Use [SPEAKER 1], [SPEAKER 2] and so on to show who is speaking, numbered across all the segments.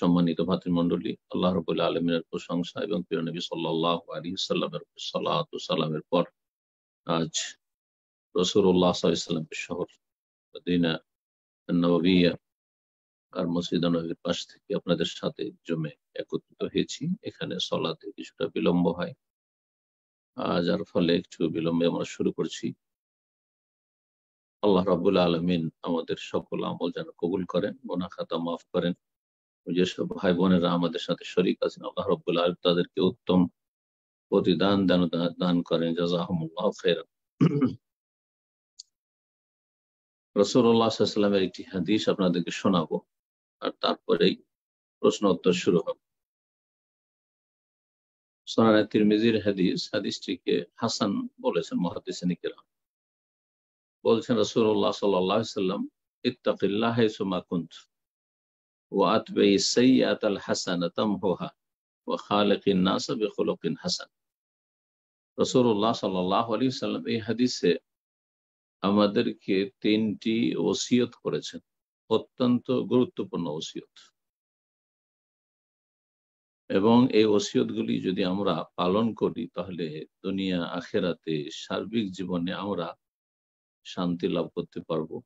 [SPEAKER 1] সম্মানিত ভাতৃমণ্ডলী আল্লাহ রবুল্লা আলমিনের প্রশংসা এবং প্রিয়নবী সাল্লাহ আলী সাল্লামের সালাত সালামের পর আজ
[SPEAKER 2] রসুল্লাহ সাল্লামের শহর আর মসজিদ নবীর পাশ থেকে আপনাদের সাথে জমে একত্রিত হয়েছি এখানে সলাতে কিছুটা বিলম্ব হয় যার ফলে একটু বিলম্বে আমরা শুরু করছি আল্লাহ রবুল্লা আলমিন আমাদের সকল আমল যেন
[SPEAKER 1] কবুল করেন বোনা খাতা মাফ করেন যেসব ভাই বোনেরা আমাদের সাথে শরিক আছেন আল্লাহ রব্বুল
[SPEAKER 2] আলম তাদেরকে উত্তম প্রতিদান দান দান করেন জাজাহমুল্লাহ ফের রসুরামের একটি হাদিস আপনাদেরকে শোনাবো আর তারপরেই প্রশ্ন উত্তর শুরু হবে সোনানা তিরমিজির হাদিস হাদিসটিকে হাসান বলেছেন মহাদিসানিকেরাম
[SPEAKER 1] বলছেন রসুল্লাহ সাল্লাহ ইত্তাকিল্লাহ সুমা কুন্ত ওয়াতবে হাসান তামহা সাল্লাহ আলী সাল্লাম এই
[SPEAKER 2] হাদিসে আমাদেরকে তিনটি ওসিয়ত করেছেন অত্যন্ত গুরুত্বপূর্ণ ওসিয়ত এবং এই
[SPEAKER 1] ওসিয়তগুলি যদি আমরা পালন করি তাহলে দুনিয়া আখেরাতে সার্বিক জীবনে আমরা শান্তি লাভ করতে পারবো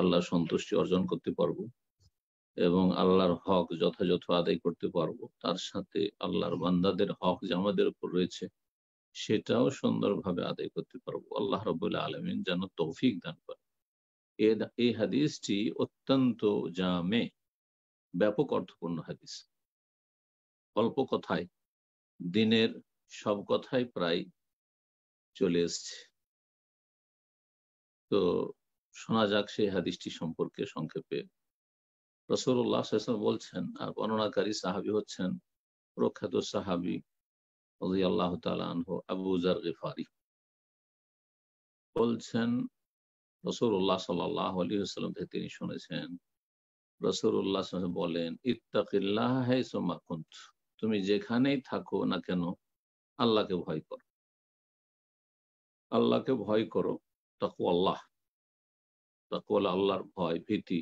[SPEAKER 1] আল্লাহ সন্তুষ্টি অর্জন করতে পারবো এবং আল্লাহর হক যথাযথ আদায় করতে পারবো তার সাথে আল্লাহর বান্দাদের হক যে আমাদের উপর রয়েছে সেটাও সুন্দরভাবে আদায় করতে পারবো আল্লাহ রবুল্লা আলমিন যেন তৌফিক দান করে এই হাদিসটি অত্যন্ত জামে ব্যাপক অর্থপূর্ণ হাদিস অল্প কথায় দিনের সব কথাই প্রায় চলে এসছে তো শোনা যাক সেই হাদিসটি সম্পর্কে সংক্ষেপে রসুল্লাহ বলছেন আর বর্ণনাকারী সাহাবি হচ্ছেন প্রখ্যাত সাহাবি আল্লাহ আবুজার গেফারি বলছেন রসুল্লাহ সাল্লাহ আলী আসসালাম থেকে তিনি শুনেছেন রসুল্লাহ বলেন ইত্তাকিল্লাহ হে সোমাকুন্ত তুমি
[SPEAKER 2] যেখানেই থাকো না কেন আল্লাহকে ভয় করো আল্লাহকে ভয় করো তাকু আল্লাহ তাকু আল্লাহর ভয় ভীতি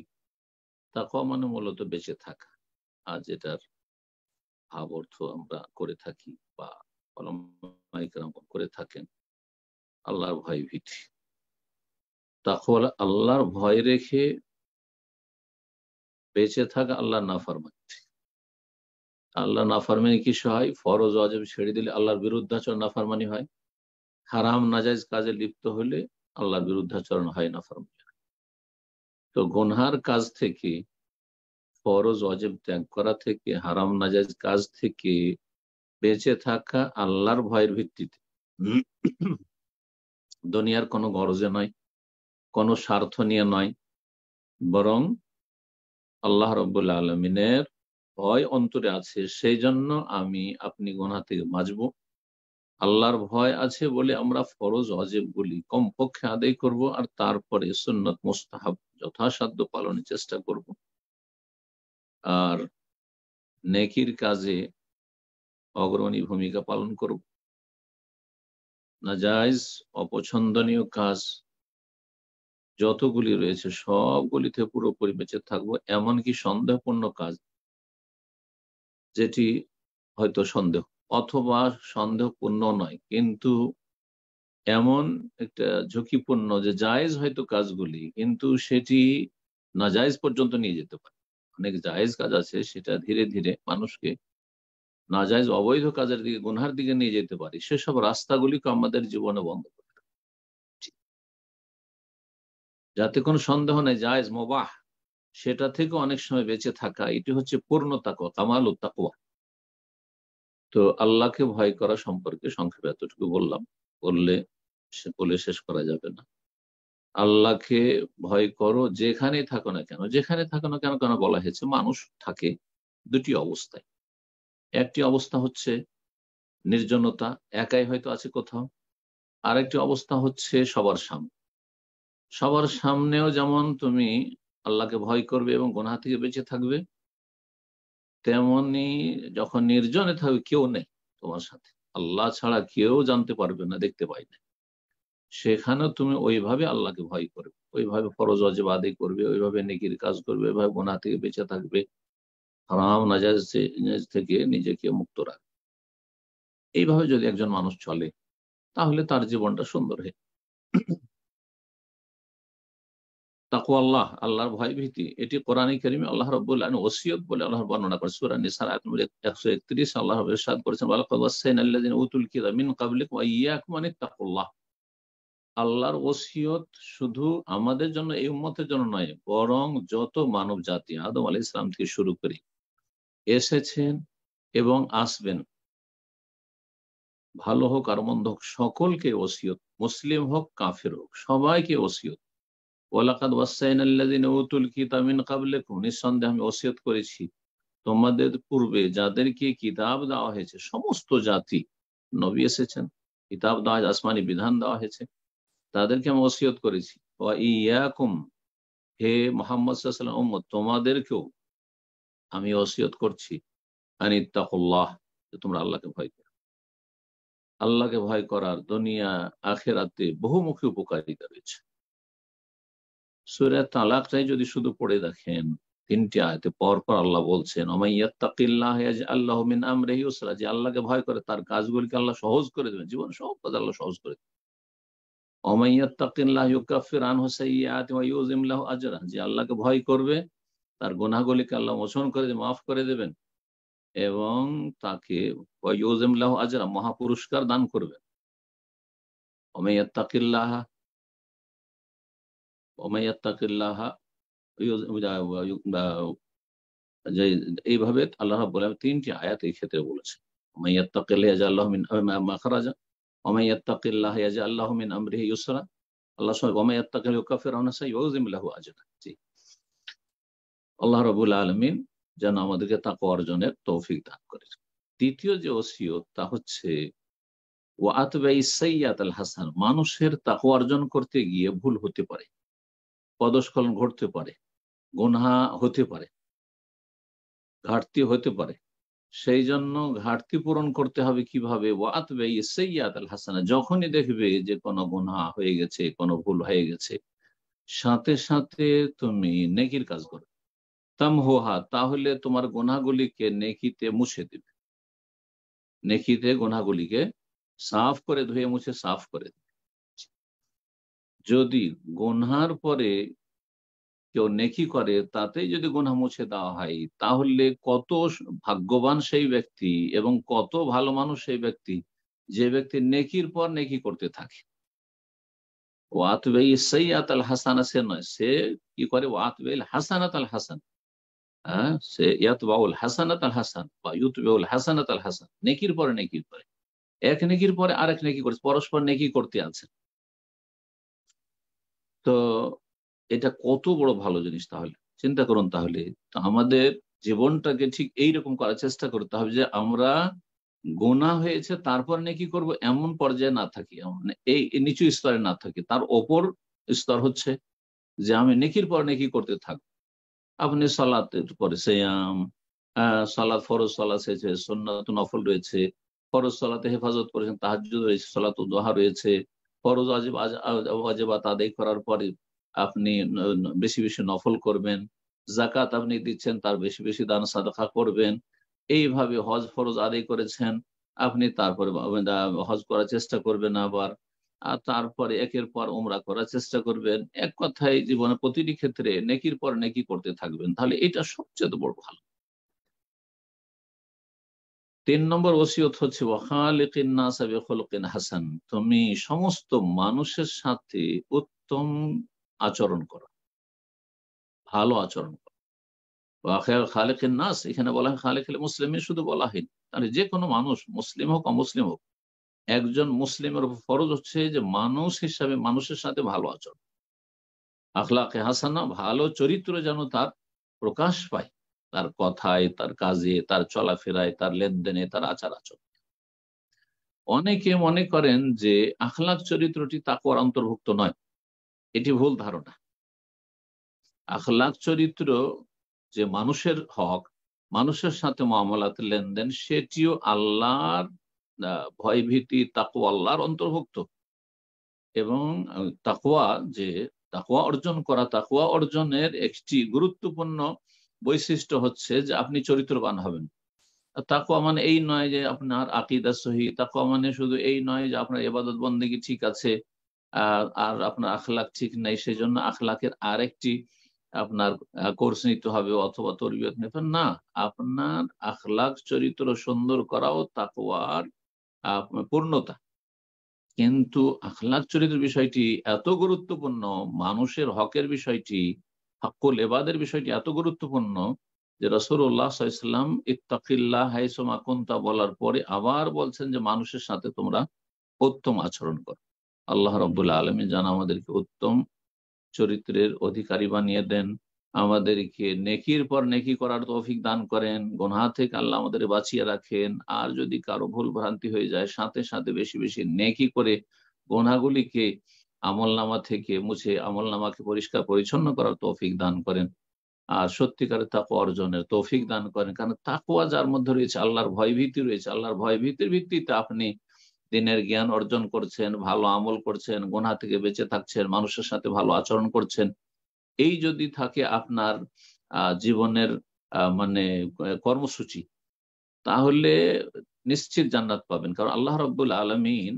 [SPEAKER 1] তাকওয়া মানে মূলত বেঁচে থাকা আর যেটার ভাব অর্থ আমরা করে থাকি বা অলমাইকরাম করে থাকেন আল্লাহর ভয় ভীতি তাকওয়া আল্লাহর ভয় রেখে বেঁচে থাকা আল্লাহ নাফারমানি আল্লাহ নাফারমানি কিছু হয় ফরজ অজেব ছেড়ে দিলে আল্লাহর বিরুদ্ধাচরণ নাফারমানি হয় হারাম নাজাইজ কাজে লিপ্ত হলে আল্লাহর বিরুদ্ধাচরণ হয় নাফারমানি তো গোনহার কাজ থেকে ফরজ অজেব ত্যাগ করা থেকে হারাম নাজাজ কাজ থেকে বেঁচে থাকা আল্লাহর ভয়ের ভিত্তিতে দুনিয়ার কোনো গরজে নয় কোনো স্বার্থ নিয়ে নয় বরং আল্লাহ রব্বুল আলমিনের ভয় অন্তরে আছে সেই জন্য আমি আপনি গোনা থেকে বাঁচব আল্লাহর ভয় আছে বলে আমরা ফরজ বলি কমপক্ষে আদায় করব আর তারপরে সুন্নত মুস্তাহাব যথাসাধ্য পালনের চেষ্টা
[SPEAKER 2] করব আর নেকির কাজে অগ্রণী ভূমিকা পালন করব নাজায়জ
[SPEAKER 1] অপছন্দনীয় কাজ যতগুলি রয়েছে সবগুলিতে পুরোপুরি বেঁচে থাকবো এমনকি সন্দেহপূর্ণ কাজ যেটি হয়তো সন্দেহ অথবা সন্দেহপূর্ণ নয় কিন্তু এমন একটা ঝুঁকিপূর্ণ যে জায়েজ হয়তো কাজগুলি কিন্তু সেটি না জায়েজ পর্যন্ত নিয়ে যেতে পারে অনেক জায়েজ কাজ আছে সেটা ধীরে ধীরে মানুষকে না জায়েজ অবৈধ কাজের দিকে গুনহার দিকে নিয়ে যেতে পারে সেসব রাস্তাগুলিকে আমাদের জীবনে বন্ধ করে যাতে কোনো সন্দেহ নেই জায়েজ মোবাহ সেটা থেকে অনেক সময় বেঁচে থাকা এটি হচ্ছে পূর্ণতা কামাল উত্তাকুয়া তো আল্লাহকে ভয় করা সম্পর্কে সংক্ষেপে এতটুকু বললাম বললে সে বলে শেষ করা যাবে না আল্লাহকে ভয় করো যেখানেই থাকো না কেন যেখানে থাকো না কেন কেন বলা হয়েছে মানুষ থাকে দুটি অবস্থায় একটি অবস্থা হচ্ছে নির্জনতা একাই হয়তো আছে কোথাও আরেকটি অবস্থা হচ্ছে সবার সামনে সবার সামনেও যেমন তুমি আল্লাহকে ভয় করবে এবং গোনা থেকে বেঁচে থাকবে তেমনি যখন নির্জনে থাকবে কেউ নেই তোমার সাথে আল্লাহ ছাড়া কেউ জানতে পারবে না দেখতে পাই না সেখানে তুমি ওইভাবে আল্লাহকে ভয় করবে ওইভাবে ফরজ অজেব করবে ওইভাবে নেকির কাজ করবে ওইভাবে গোনা থেকে বেঁচে থাকবে হারাম নাজাজ থেকে নিজেকে মুক্ত রাখবে
[SPEAKER 2] এইভাবে যদি একজন মানুষ চলে তাহলে তার জীবনটা সুন্দর হয় তাকু আল্লাহ আল্লাহর ভয় ভীতি এটি
[SPEAKER 1] কোরআনী করিমে আল্লাহ রব আলম ওসিয়ত বলে আল্লাহ বর্ণনা করেছে কোরআন নিসার আয়াত নম্বর 131 আল্লাহ রব্বুল করেছেন ওয়ালাকাদ ওয়াসাইনা আল্লাযিনা উতুল কিতাব মিন কাবলিক ইয়াক মানে তাকুল্লাহ আল্লাহর ওসিয়ত শুধু আমাদের জন্য এই উম্মতের জন্য নয় বরং যত মানব জাতি আদম আলি ইসলাম থেকে শুরু করি এসেছেন এবং আসবেন ভালো হোক আর মন্দ হোক সকলকে ওসিয়ত মুসলিম হোক কাফের হোক সবাইকে ওসিয়ত ওলাকাদ ওয়াসাইন আল্লাদিন উতুল কিতামিন কাবলেকুম নিঃসন্দেহে আমি ওসিয়ত করেছি তোমাদের পূর্বে যাদেরকে কিতাব দেওয়া হয়েছে সমস্ত জাতি নবী এসেছেন কিতাব দেওয়া আসমানি বিধান দেওয়া হয়েছে তাদেরকে আমি ওসিয়ত করেছি ইয়াকুম হে মোহাম্মদ সাল্লাম তোমাদেরকেও আমি ওসিয়ত করছি আনিত্তাকুল্লাহ তোমরা আল্লাহকে ভয় করো আল্লাহকে ভয় করার দুনিয়া আখেরাতে বহুমুখী উপকারিতা রয়েছে সুরাত তালাকটাই যদি শুধু পড়ে দেখেন তিনটি আয়তে পর পর আল্লাহ বলছেন আল্লাহ যে আল্লাহকে ভয় করে তার কাজগুলিকে আল্লাহ সহজ করে দেবেন জীবন সব কাজ আল্লাহ সহজ করে দেবেন যে আল্লাহকে ভয় করবে তার গোনাগুলিকে আল্লাহ মোচন করে মাফ করে দেবেন এবং তাকে আজরা মহা পুরস্কার দান করবেন তাকিল্লাহ অমাইয়াত্তাকিল্লাহ অমাইয়াত্তাকিল্লাহ এইভাবে আল্লাহ বলে তিনটি আয়াত এই ক্ষেত্রে বলেছে অমাইয়াত্তাকিল্লাহ আল্লাহ মিন মাখরাজা আল্লাহ রবুল আলমিন যেন আমাদেরকে তাকে অর্জনের তৌফিক দান করে যে ওসিয়ত তা হচ্ছে ও আতবাই সৈয়াদ আল হাসান মানুষের তাকে অর্জন করতে গিয়ে ভুল হতে পারে পদস্খলন ঘটতে পারে গুনহা হতে পারে ঘাটতি হতে পারে সেই জন্য ঘাটতি পূরণ করতে হবে কিভাবে হাসানা যখনই দেখবে যে কোনো গুনা হয়ে গেছে কোনো ভুল হয়ে গেছে সাথে সাথে তুমি নেকির কাজ করো তাম হোহা তাহলে তোমার গোনাগুলিকে নেকিতে মুছে দিবে নেকিতে গোনাগুলিকে সাফ করে ধুয়ে মুছে সাফ করে দিবে যদি গোনহার পরে কেউ নেকি করে তাতে যদি গুনা মুছে দেওয়া হয় তাহলে কত ভাগ্যবান সেই ব্যক্তি এবং কত ভালো মানুষ সেই ব্যক্তি যে ব্যক্তি নেকির পর নেকি করতে থাকে ওয়াতবেই সৈয়াত আল সে নয় সে কি করে ওয়াতবেল হাসানাত আল হাসান হ্যাঁ সে ইয়াতবাউল হাসানাত আল হাসান বা ইউতবেউল হাসানাত আল হাসান নেকির পরে নেকির পরে এক নেকির পরে আরেক নেকি করে পরস্পর নেকি করতে আছে তো এটা কত বড় ভালো জিনিস তাহলে চিন্তা করুন তাহলে আমাদের জীবনটাকে ঠিক এইরকম করার চেষ্টা করতে হবে যে আমরা গোনা হয়েছে তারপর নাকি করব এমন পর্যায়ে না থাকি মানে এই নিচু স্তরে না থাকি তার ওপর স্তর হচ্ছে যে আমি নেকির পর নেকি করতে থাকবো আপনি সালাতের পরে সেয়াম সালাত ফরজ সালাত হয়েছে সন্ন্যত নফল রয়েছে ফরজ সালাতে হেফাজত করেছেন তাহাজ রয়েছে সালাত দোহা রয়েছে ফরজ আজেব আজেবা তাদের করার পরে আপনি বেশি বেশি নফল করবেন জাকাত আপনি দিচ্ছেন তার বেশি বেশি দান সাদাখা করবেন এইভাবে হজ ফরজ আদায় করেছেন আপনি তারপরে হজ করার চেষ্টা করবেন আবার আর তারপরে একের পর ওমরা করার চেষ্টা করবেন এক কথায় জীবনে প্রতিটি ক্ষেত্রে নেকির পর নেকি করতে থাকবেন তাহলে এটা সবচেয়ে বড় ভালো তিন নম্বর ওসিয়ত হচ্ছে হাসান তুমি সমস্ত মানুষের সাথে উত্তম আচরণ করা ভালো আচরণ খালেকের নাস এখানে বলা হয় শুধু বলা তাহলে যে কোনো মানুষ মুসলিম হোক অমুসলিম হোক একজন মুসলিমের ফরজ হচ্ছে যে মানুষ হিসাবে মানুষের সাথে ভালো আচরণ আখলাকে হাসানা ভালো চরিত্র যেন তার প্রকাশ পায় তার কথায় তার কাজে তার চলাফেরায় তার লেনদেনে তার আচার আচরণ অনেকে মনে করেন যে আখলাক চরিত্রটি তাকুয়ার অন্তর্ভুক্ত নয় এটি ভুল ধারণা আখলাখ চরিত্র যে মানুষের হক মানুষের সাথে মামলাতে লেনদেন সেটিও আল্লাহর ভয়ভীতি তাকু আল্লাহর অন্তর্ভুক্ত এবং তাকুয়া যে তাকুয়া অর্জন করা তাকুয়া অর্জনের একটি গুরুত্বপূর্ণ বৈশিষ্ট্য হচ্ছে যে আপনি চরিত্রবান হবেন তাকুয়া মানে এই নয় যে আপনার আকিদা সহি তাকুয়া মানে শুধু এই নয় যে আপনার এবাদত বন্দেগী ঠিক আছে আর আপনার আখলাক ঠিক নেই সেই জন্য আখলাকের আরেকটি আপনার কোর্স নিতে হবে অথবা তরিয়ত না আপনার আখলাখ চরিত্র সুন্দর করাও তাকওয়ার পূর্ণতা কিন্তু আখলাখ চরিত্র বিষয়টি এত গুরুত্বপূর্ণ মানুষের হকের বিষয়টি হকুল এবাদের বিষয়টি এত গুরুত্বপূর্ণ যে রসুল্লাহ ইসলাম ইত্তাকিল্লা হাইসমা কুন্তা বলার পরে আবার বলছেন যে মানুষের সাথে তোমরা উত্তম আচরণ করো আল্লাহ রব্বুল আলমী যেন আমাদেরকে উত্তম চরিত্রের অধিকারী বানিয়ে দেন আমাদেরকে নেকির পর নেকি করার তৌফিক দান করেন গোনহা থেকে আল্লাহ আমাদের বাঁচিয়ে রাখেন আর যদি কারো ভুল ভ্রান্তি হয়ে যায় সাথে সাথে বেশি বেশি নেকি করে গোনাগুলিকে আমলনামা থেকে মুছে আমলনামাকে পরিষ্কার পরিচ্ছন্ন করার তৌফিক দান করেন আর সত্যিকারের তাকুয়া অর্জনের তৌফিক দান করেন কারণ তাকুয়া যার মধ্যে রয়েছে আল্লাহর ভয়ভীতি রয়েছে আল্লাহর ভয়ভীতির ভিত্তিতে আপনি দিনের জ্ঞান অর্জন করছেন ভালো আমল করছেন গোনা থেকে বেঁচে থাকছেন মানুষের সাথে ভালো আচরণ করছেন এই যদি থাকে আপনার জীবনের মানে কর্মসূচি তাহলে নিশ্চিত জান্নাত পাবেন কারণ আল্লাহ রব্বুল আলমিন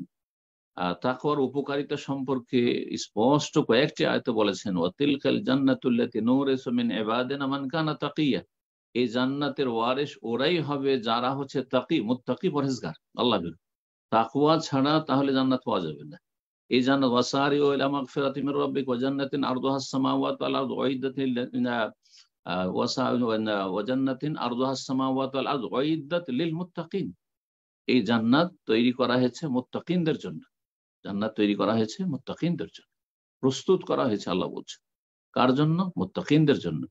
[SPEAKER 1] তাকর উপকারিতা সম্পর্কে স্পষ্ট কয়েকটি আয়ত বলেছেন ওয়াতিলকাল জান্নাতুল্লাতি নুরিসু মিন ইবাদিনা মান কানা তাকিয়া এই জান্নাতের ওয়ারেস ওরাই হবে যারা হচ্ছে তাকি মুত্তাকি পরহেজগার আল্লাহ বিরুদ্ধ তাকুয়া ছাড়া তাহলে জান্নাত পাওয়া যাবে না এই জান্নাত ওয়াসারি ও মাগফিরাতি মির রাব্বিক ওয়া জান্নাতিন আরদুহাস সামাওয়াত ওয়াল আরদু উইদাতিন ওয়াসা ওয়া জান্নাতিন আরদুহাস সামাওয়াত ওয়াল আরদু উইদাত লিল মুত্তাকিন এই জান্নাত তৈরি করা হয়েছে মুত্তাকিনদের জন্য জান্নাত তৈরি করা হয়েছে মুত্তাকিনদের জন্য প্রস্তুত করা হয়েছে আল্লাহ বলছে কার জন্য মুত্তাকিনদের জন্য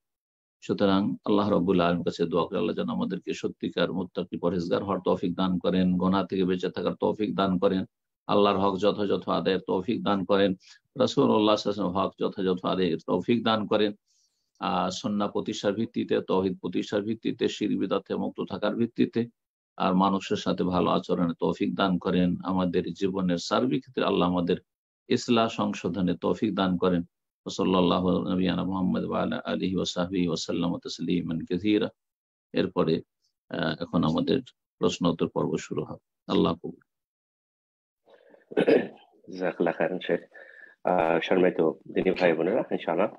[SPEAKER 1] সুতরাং আল্লাহ রবুল্লা আলম কাছে দোয়া করে আল্লাহ যেন আমাদেরকে সত্যিকার মোত্তাকি পরেজগার হওয়ার তৌফিক দান করেন গোনা থেকে বেঁচে থাকার তৌফিক দান করেন আল্লাহর হক যথাযথ আদায়ের তৌফিক দান করেন রসুল আল্লাহ হক যথাযথ আদায়ের তৌফিক দান করেন আহ সন্না প্রতিষ্ঠার ভিত্তিতে তহিদ প্রতিষ্ঠার ভিত্তিতে শিরবিদাতে মুক্ত থাকার ভিত্তিতে আর মানুষের সাথে ভালো আচরণে তৌফিক দান করেন আমাদের জীবনের সার্বিক ক্ষেত্রে আল্লাহ আমাদের ইসলাম সংশোধনে তৌফিক দান করেন ওসল্লাহ নবীনা মোহাম্মদ আলহি ওসাহি ওসাল্লাম
[SPEAKER 2] তসলিমান কেজিরা এরপরে এখন আমাদের প্রশ্ন উত্তর পর্ব শুরু হবে আল্লাহ কবুল জাকলা খান শেখ
[SPEAKER 3] সম্মানিত দিনী ভাই বোনেরা ইনশাআল্লাহ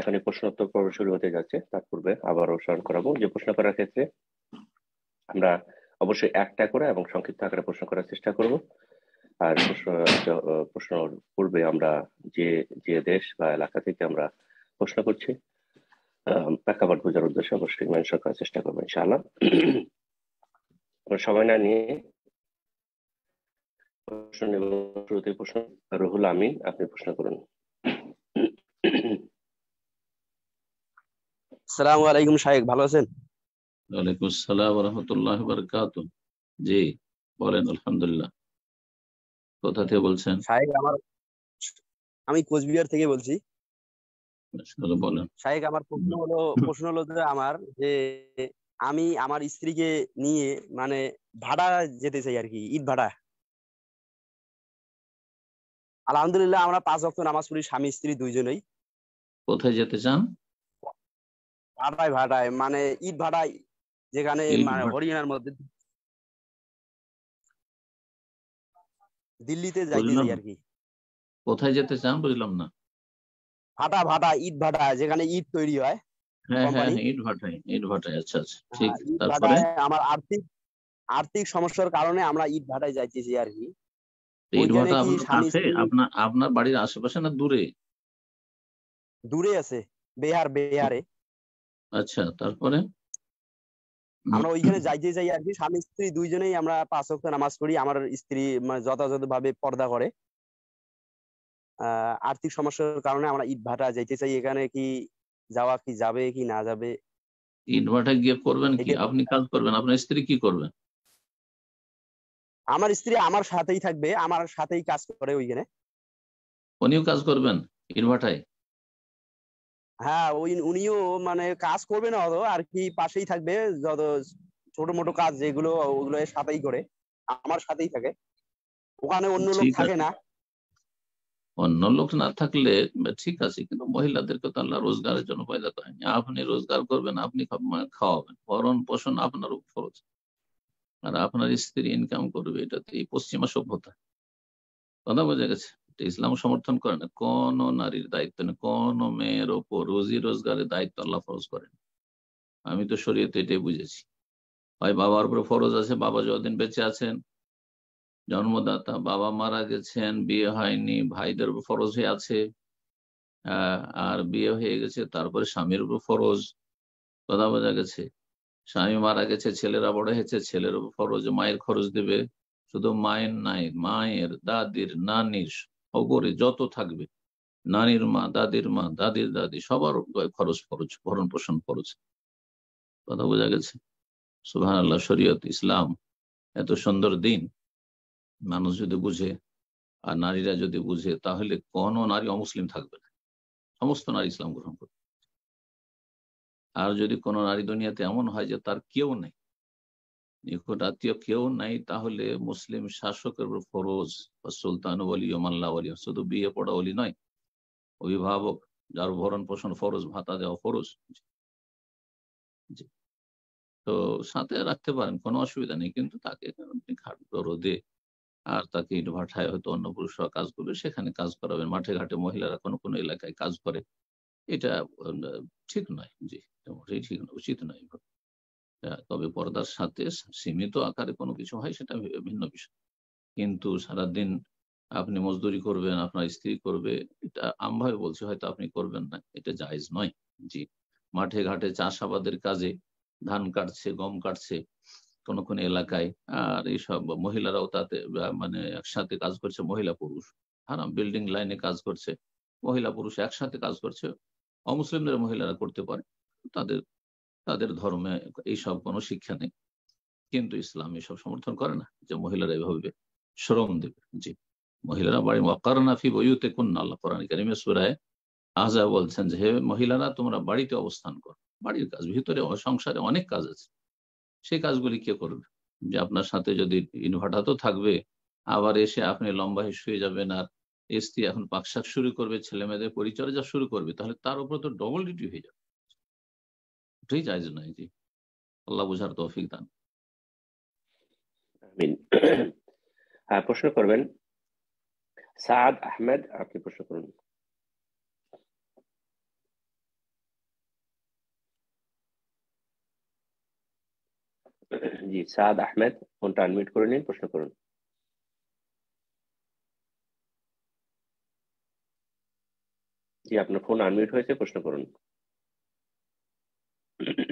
[SPEAKER 3] এখানে প্রশ্নোত্তর পর্ব শুরু হতে যাচ্ছে তার পূর্বে আবারও স্মরণ করাবো যে প্রশ্ন করার ক্ষেত্রে আমরা অবশ্যই একটা করে এবং সংক্ষিপ্ত আকারে প্রশ্ন করার চেষ্টা করবো আর প্রশ্ন প্রশ্ন পূর্বে আমরা যে যে দেশ বা এলাকা থেকে আমরা প্রশ্ন করছি প্রেক্ষাপট বোঝার উদ্দেশ্যে অবশ্যই মেনশন করার চেষ্টা করবেন ইনশাআল্লাহ সময় না নিয়ে প্রশ্ন শুরুতে প্রশ্ন রুহুল আমিন আপনি প্রশ্ন করুন
[SPEAKER 4] সালাম আলাইকুম শাহেক ভালো আছেন
[SPEAKER 1] ওয়ালাইকুম আসসালাম রহমতুল্লাহ বারকাত
[SPEAKER 2] জি বলেন আলহামদুলিল্লাহ কোথা থেকে বলছেন শাহেক আমার আমি কোচবিহার থেকে বলছি
[SPEAKER 4] শাহেক আমার প্রশ্ন হলো প্রশ্ন হলো যে আমার যে আমি আমার স্ত্রীকে নিয়ে মানে ভাড়া যেতে চাই আর কি ঈদ ভাড়া আলহামদুলিল্লাহ আমরা পাঁচ অক্ট নামাজ পড়ি স্বামী স্ত্রী দুইজনেই
[SPEAKER 2] কোথায় যেতে চান
[SPEAKER 4] ভাড়ায় ভাড়ায় মানে ঈদ ভাড়ায় যেখানে মানে হরিয়ানার মধ্যে
[SPEAKER 2] দিল্লিতে যাইতে চাই আর কি কোথায় যেতে চান বুঝলাম না
[SPEAKER 4] ভাটা ভাটা ইট ভাটা যেখানে ইট তৈরি হয় আমার আর্থিক আর্থিক সমস্যার কারণে আমরা যাইতেছি আর কি
[SPEAKER 1] আপনার বাড়ির
[SPEAKER 2] আশেপাশে না দূরে
[SPEAKER 4] দূরে আছে বেহার বেহারে
[SPEAKER 2] আচ্ছা তারপরে
[SPEAKER 4] আমরা ওইখানে যাইতে যাই আর কি স্বামী স্ত্রী দুইজনেই আমরা পাঁচ ওয়াক্ত নামাজ পড়ি আমার স্ত্রী মানে যথাযথ ভাবে পর্দা করে আর্থিক সমস্যার কারণে আমরা ইট ভাটা যাইতে চাই এখানে কি যাওয়া কি যাবে কি না
[SPEAKER 1] যাবে ইট ভাটা গিয়ে করবেন কি আপনি কাজ করবেন আপনার স্ত্রী কি করবেন
[SPEAKER 4] আমার স্ত্রী আমার সাথেই থাকবে আমার সাথেই কাজ করে ওইখানে
[SPEAKER 2] উনিও কাজ করবেন ইট ভাটায়
[SPEAKER 4] হ্যাঁ ওই উনিও মানে কাজ করবে না অত আর কি পাশেই থাকবে যত ছোট মোটো কাজ যেগুলো ওগুলো সাথেই করে আমার সাথেই থাকে ওখানে অন্য লোক থাকে না
[SPEAKER 1] অন্য লোক না থাকলে ঠিক আছে কিন্তু মহিলাদেরকে তো আল্লাহ রোজগারের জন্য পয়দা করেনি আপনি রোজগার করবেন আপনি খাওয়াবেন ভরণ পোষণ আপনার খরচ আর আপনার স্ত্রী ইনকাম করবে এটা তো এই পশ্চিমা সভ্যতা কথা বোঝা গেছে ইসলাম সমর্থন করে না কোন নারীর দায়িত্ব না কোন মেয়ের ওপর রোজি রোজগারের দায়িত্ব আল্লাহ ফরজ করেন আমি তো শরীয়তে এটাই বুঝেছি ভাই বাবার উপরে ফরজ আছে বাবা যতদিন বেঁচে আছেন জন্মদাতা বাবা মারা গেছেন বিয়ে হয়নি ভাইদের উপর ফরজ হয়ে আছে আর বিয়ে হয়ে গেছে তারপরে স্বামীর উপর ফরজ কথা বোঝা গেছে স্বামী মারা গেছে ছেলেরা বড় হয়েছে ছেলের উপর ফরজ মায়ের খরচ দেবে শুধু মায়ের নাই মায়ের দাদির নানির ওপরে যত থাকবে নানির মা দাদির মা দাদির দাদি সবার খরচ খরচ ভরণ পোষণ খরচ কথা বোঝা গেছে সুহান আল্লাহ শরীয়ত ইসলাম এত সুন্দর দিন মানুষ যদি বুঝে আর নারীরা যদি বুঝে তাহলে কোনো নারী অমুসলিম থাকবে না সমস্ত নারী ইসলাম গ্রহণ করবে আর যদি কোনো নারী দুনিয়াতে এমন হয় যে তার কেউ নেই নিকট আত্মীয় কেউ নাই তাহলে মুসলিম শাসকের উপর ফরজ বা সুলতান বলি ওমাল্লা বলি শুধু বিয়ে পড়া বলি নয় অভিভাবক যার ভরণ পোষণ ফরজ ভাতা দেওয়া ফরজ তো সাথে রাখতে পারেন কোনো অসুবিধা নেই কিন্তু তাকে আপনি রোদে আর তাকে ইট ভাটায় হয়তো অন্য পুরুষরা কাজ করবে সেখানে কাজ করাবেন মাঠে ঘাটে মহিলারা কোনো কোনো এলাকায় কাজ করে এটা ঠিক নয় জি মোটেই ঠিক উচিত নয় তবে পর্দার সাথে সীমিত আকারে কোনো কিছু হয় সেটা ভিন্ন বিষয় কিন্তু সারাদিন আপনি মজদুরি করবেন আপনার স্ত্রী করবে এটা আমভাবে বলছি হয়তো আপনি করবেন না এটা জায়জ নয় জি মাঠে ঘাটে চাষাবাদের কাজে ধান কাটছে গম কাটছে কোন কোন এলাকায় আর এইসব মহিলারাও তাতে মানে একসাথে কাজ করছে মহিলা পুরুষ হারাম বিল্ডিং লাইনে কাজ করছে মহিলা পুরুষ একসাথে কাজ করছে অমুসলিমদের মহিলারা করতে পারে তাদের তাদের ধর্মে এইসব কোনো শিক্ষা নেই কিন্তু ইসলাম এসব সমর্থন করে না যে মহিলারা এভাবে শ্রম দেবে জি মহিলারা বাড়ি মকারনাফি বইতে কোন আল্লাহ কোরআন কারিমে সুরায় আজা বলছেন যে হে মহিলারা তোমরা বাড়িতে অবস্থান করো বাড়ির কাজ ভিতরে সংসারে অনেক কাজ আছে সেই কাজগুলি কে করবে যে আপনার সাথে যদি ইনভার্টার তো থাকবে আবার এসে আপনি লম্বা শুয়ে যাবেন আর স্ত্রী এখন পাকশাক শুরু করবে ছেলে মেয়েদের পরিচর্যা শুরু করবে তাহলে তার উপর তো ডবল ডিউটি হয়ে যাবে
[SPEAKER 3] কিছুই চাইজ নাই জি আল্লাহ বুঝার তৌফিক দান আমিন হ্যাঁ প্রশ্ন করবেন সাদ আহমেদ আপনি প্রশ্ন করুন জি সাদ আহমেদ ফোনটা আনমিউট করে নিন প্রশ্ন করুন জি আপনার ফোন আনমিউট হয়েছে প্রশ্ন করুন প্রশ্ন